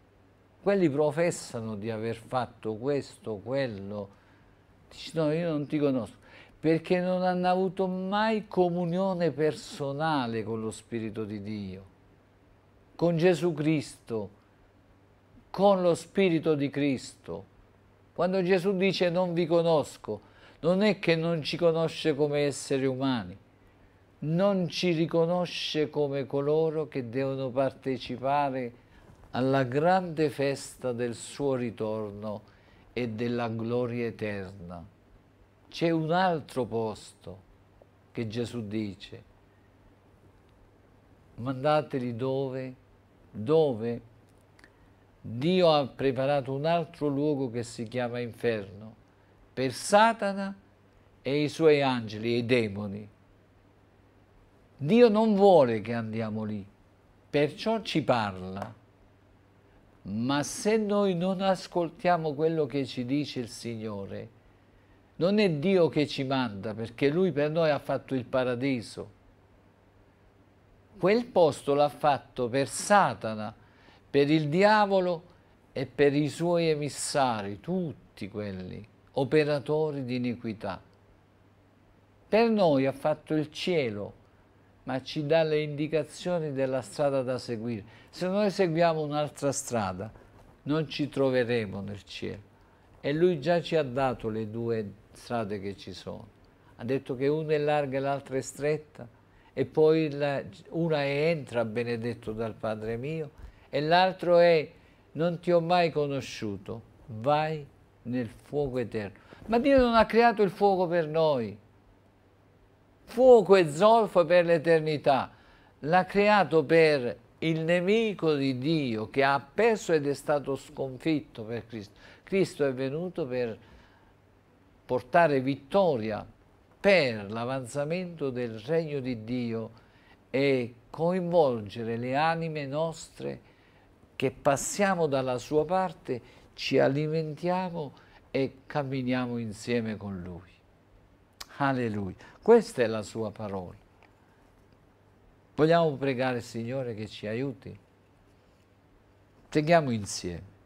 quelli professano di aver fatto questo, quello, dici no, io non ti conosco, perché non hanno avuto mai comunione personale con lo Spirito di Dio, con Gesù Cristo, con lo Spirito di Cristo. Quando Gesù dice non vi conosco, non è che non ci conosce come esseri umani, non ci riconosce come coloro che devono partecipare a alla grande festa del suo ritorno e della gloria eterna. C'è un altro posto che Gesù dice, mandateli dove? Dove? Dio ha preparato un altro luogo che si chiama inferno per Satana e i suoi angeli e i demoni. Dio non vuole che andiamo lì, perciò ci parla ma se noi non ascoltiamo quello che ci dice il Signore, non è Dio che ci manda, perché Lui per noi ha fatto il paradiso. Quel posto l'ha fatto per Satana, per il diavolo e per i suoi emissari, tutti quelli, operatori di iniquità. Per noi ha fatto il cielo, ma ci dà le indicazioni della strada da seguire. Se noi seguiamo un'altra strada, non ci troveremo nel cielo. E lui già ci ha dato le due strade che ci sono. Ha detto che una è larga e l'altra è stretta, e poi la, una è entra benedetto dal Padre mio, e l'altro è non ti ho mai conosciuto, vai nel fuoco eterno. Ma Dio non ha creato il fuoco per noi, fuoco e zolfo per l'eternità. L'ha creato per il nemico di Dio che ha perso ed è stato sconfitto per Cristo. Cristo è venuto per portare vittoria per l'avanzamento del regno di Dio e coinvolgere le anime nostre che passiamo dalla sua parte, ci alimentiamo e camminiamo insieme con Lui. Alleluia. Questa è la sua parola. Vogliamo pregare il Signore che ci aiuti? Preghiamo insieme.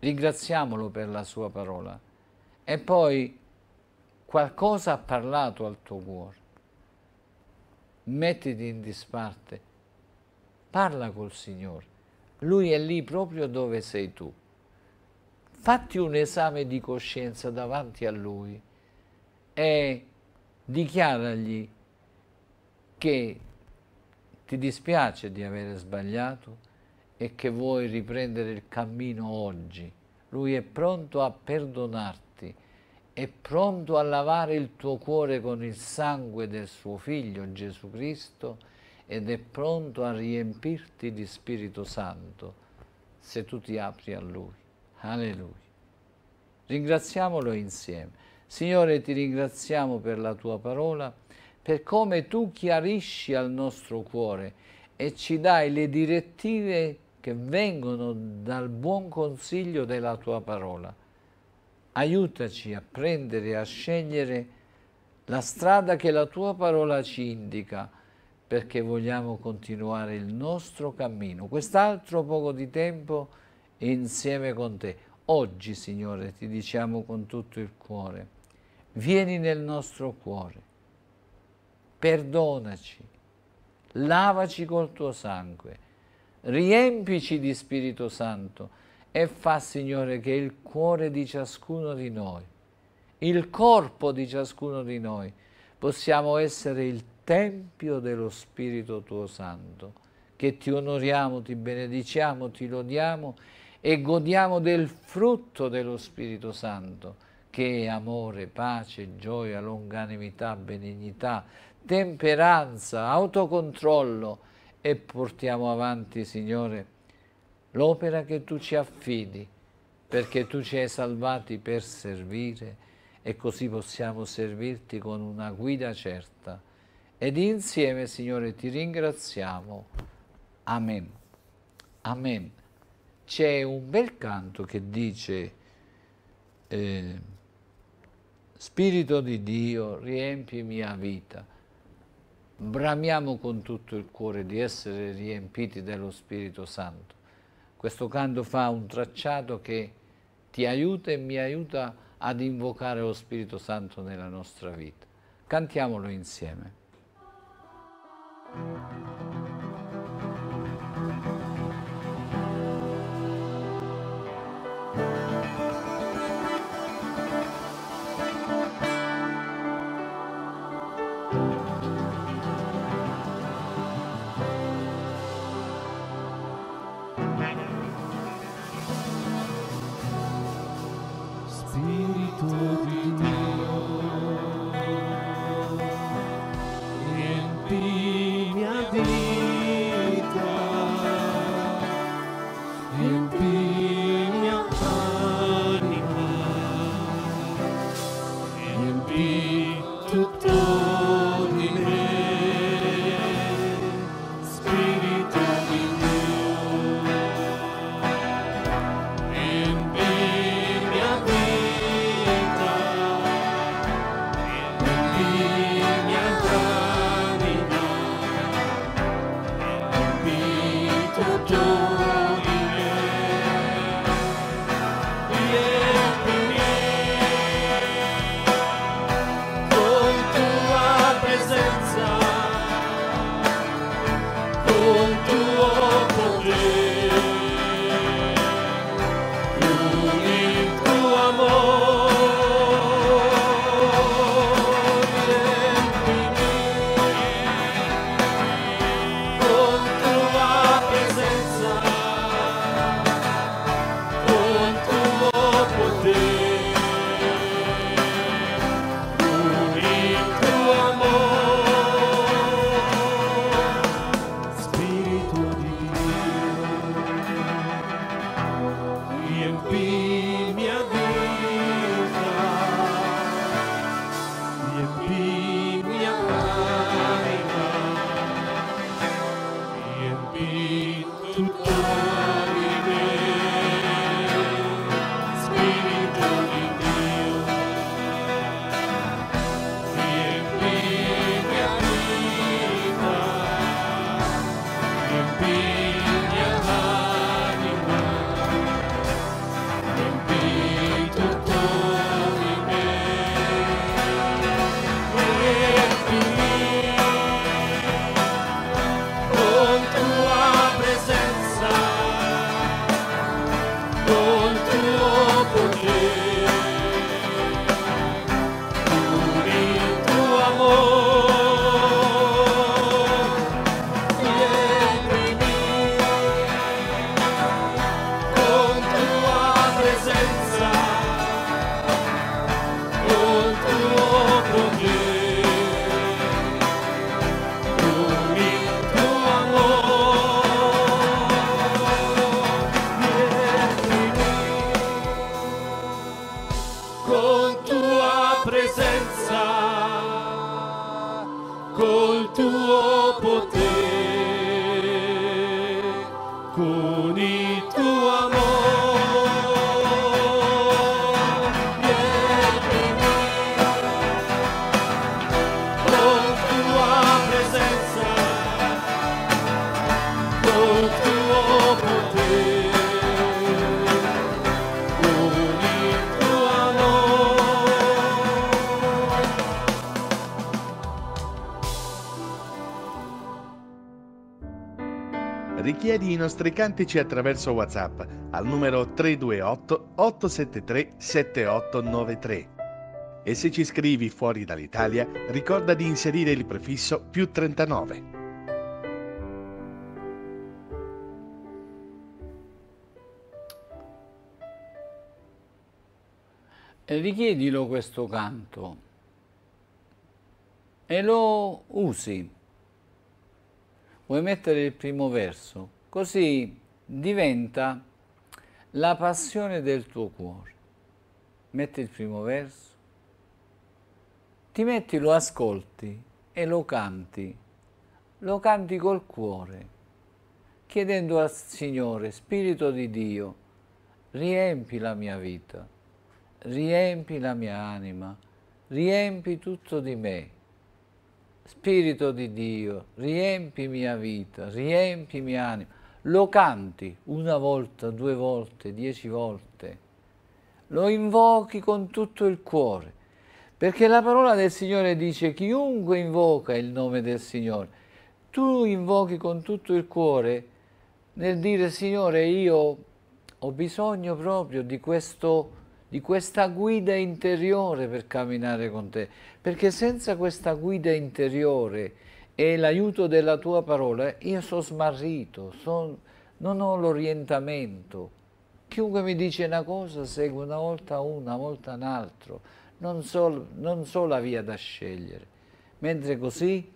Ringraziamolo per la sua parola. E poi qualcosa ha parlato al tuo cuore. Mettiti in disparte. Parla col Signore. Lui è lì proprio dove sei tu. Fatti un esame di coscienza davanti a Lui e dichiaragli che ti dispiace di avere sbagliato e che vuoi riprendere il cammino oggi. Lui è pronto a perdonarti, è pronto a lavare il tuo cuore con il sangue del suo figlio Gesù Cristo ed è pronto a riempirti di Spirito Santo se tu ti apri a Lui. Alleluia. Ringraziamolo insieme. Signore, ti ringraziamo per la tua parola, per come tu chiarisci al nostro cuore e ci dai le direttive che vengono dal buon consiglio della tua parola. Aiutaci a prendere e a scegliere la strada che la tua parola ci indica, perché vogliamo continuare il nostro cammino, quest'altro poco di tempo insieme con te. Oggi, Signore, ti diciamo con tutto il cuore vieni nel nostro cuore, perdonaci, lavaci col tuo sangue, riempici di Spirito Santo e fa, Signore, che il cuore di ciascuno di noi, il corpo di ciascuno di noi, possiamo essere il Tempio dello Spirito tuo Santo, che ti onoriamo, ti benediciamo, ti lodiamo e godiamo del frutto dello Spirito Santo, che è amore, pace, gioia, longanimità, benignità, temperanza, autocontrollo e portiamo avanti, Signore, l'opera che Tu ci affidi, perché Tu ci hai salvati per servire e così possiamo servirti con una guida certa. Ed insieme, Signore, ti ringraziamo. Amen. Amen. C'è un bel canto che dice... Eh, Spirito di Dio, riempi mia vita. Bramiamo con tutto il cuore di essere riempiti dello Spirito Santo. Questo canto fa un tracciato che ti aiuta e mi aiuta ad invocare lo Spirito Santo nella nostra vita. Cantiamolo insieme. nostri cantici attraverso WhatsApp al numero 328 873 7893. E se ci scrivi fuori dall'Italia, ricorda di inserire il prefisso più 39. richiedilo questo canto e lo usi. Vuoi mettere il primo verso? Così diventa la passione del tuo cuore. Metti il primo verso, ti metti, lo ascolti e lo canti, lo canti col cuore, chiedendo al Signore, Spirito di Dio, riempi la mia vita, riempi la mia anima, riempi tutto di me. Spirito di Dio, riempi mia vita, riempi mia anima lo canti una volta, due volte, dieci volte, lo invochi con tutto il cuore, perché la parola del Signore dice chiunque invoca il nome del Signore, tu invochi con tutto il cuore nel dire Signore io ho bisogno proprio di, questo, di questa guida interiore per camminare con te, perché senza questa guida interiore e l'aiuto della tua parola, io sono smarrito, son, non ho l'orientamento. Chiunque mi dice una cosa segue una volta una, una volta un'altra, non, so, non so la via da scegliere. Mentre così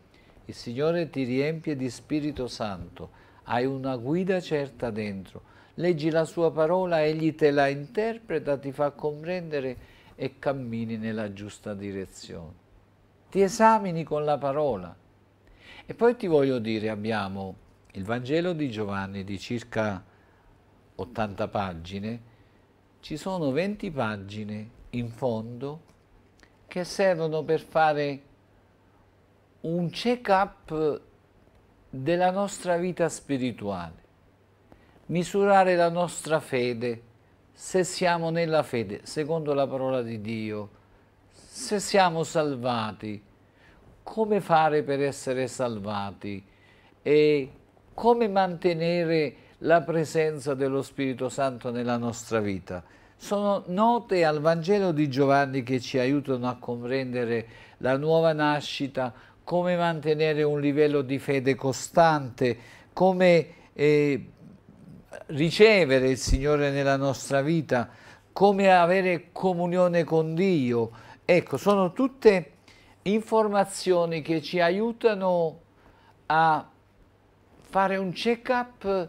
il Signore ti riempie di Spirito Santo, hai una guida certa dentro, leggi la sua parola, egli te la interpreta, ti fa comprendere e cammini nella giusta direzione. Ti esamini con la parola, e poi ti voglio dire, abbiamo il Vangelo di Giovanni di circa 80 pagine, ci sono 20 pagine in fondo che servono per fare un check-up della nostra vita spirituale, misurare la nostra fede, se siamo nella fede, secondo la parola di Dio, se siamo salvati, come fare per essere salvati e come mantenere la presenza dello Spirito Santo nella nostra vita. Sono note al Vangelo di Giovanni che ci aiutano a comprendere la nuova nascita, come mantenere un livello di fede costante, come eh, ricevere il Signore nella nostra vita, come avere comunione con Dio. Ecco, sono tutte informazioni che ci aiutano a fare un check-up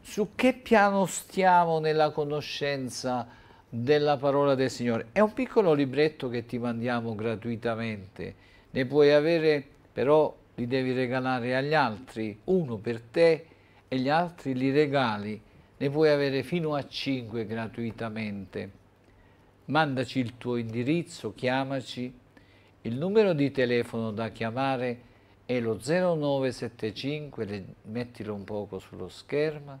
su che piano stiamo nella conoscenza della parola del Signore. È un piccolo libretto che ti mandiamo gratuitamente, ne puoi avere però li devi regalare agli altri, uno per te e gli altri li regali, ne puoi avere fino a cinque gratuitamente. Mandaci il tuo indirizzo, chiamaci il numero di telefono da chiamare è lo 0975, mettilo un poco sullo schermo,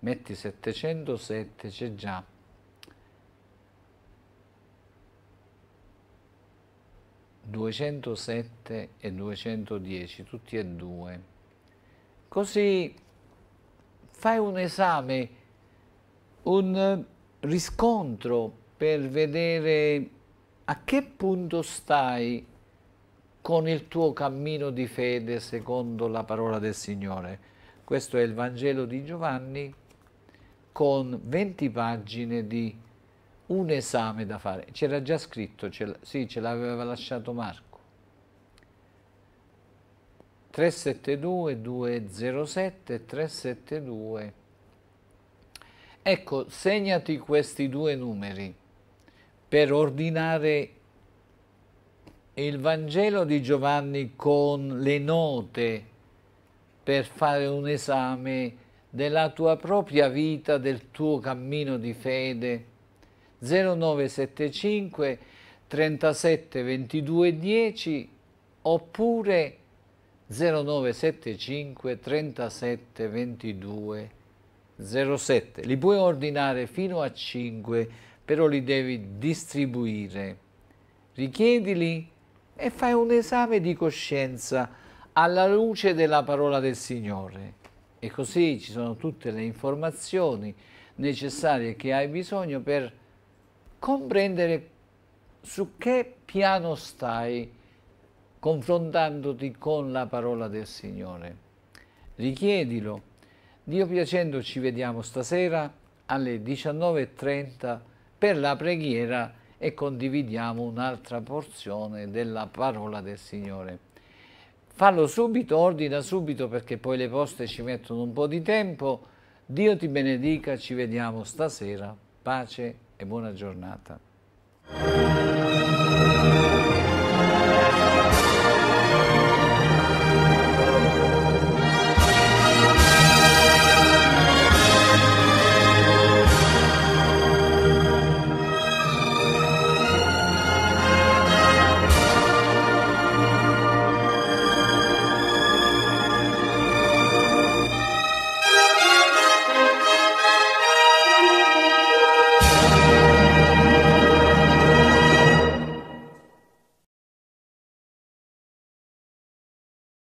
metti 707, c'è già. «207 e 210, tutti e due. Così fai un esame, un riscontro per vedere a che punto stai con il tuo cammino di fede secondo la parola del Signore? Questo è il Vangelo di Giovanni con 20 pagine di un esame da fare. C'era già scritto, ce sì, ce l'aveva lasciato Marco. 372 207 372 Ecco, segnati questi due numeri per ordinare il Vangelo di Giovanni con le note per fare un esame della tua propria vita, del tuo cammino di fede. 0975 37 22 10 oppure 0975 37 22 07. Li puoi ordinare fino a 5 però li devi distribuire. Richiedili e fai un esame di coscienza alla luce della parola del Signore. E così ci sono tutte le informazioni necessarie che hai bisogno per comprendere su che piano stai confrontandoti con la parola del Signore. Richiedilo. Dio piacendo ci vediamo stasera alle 19.30 per la preghiera e condividiamo un'altra porzione della parola del Signore. Fallo subito, ordina subito perché poi le poste ci mettono un po' di tempo. Dio ti benedica, ci vediamo stasera. Pace e buona giornata.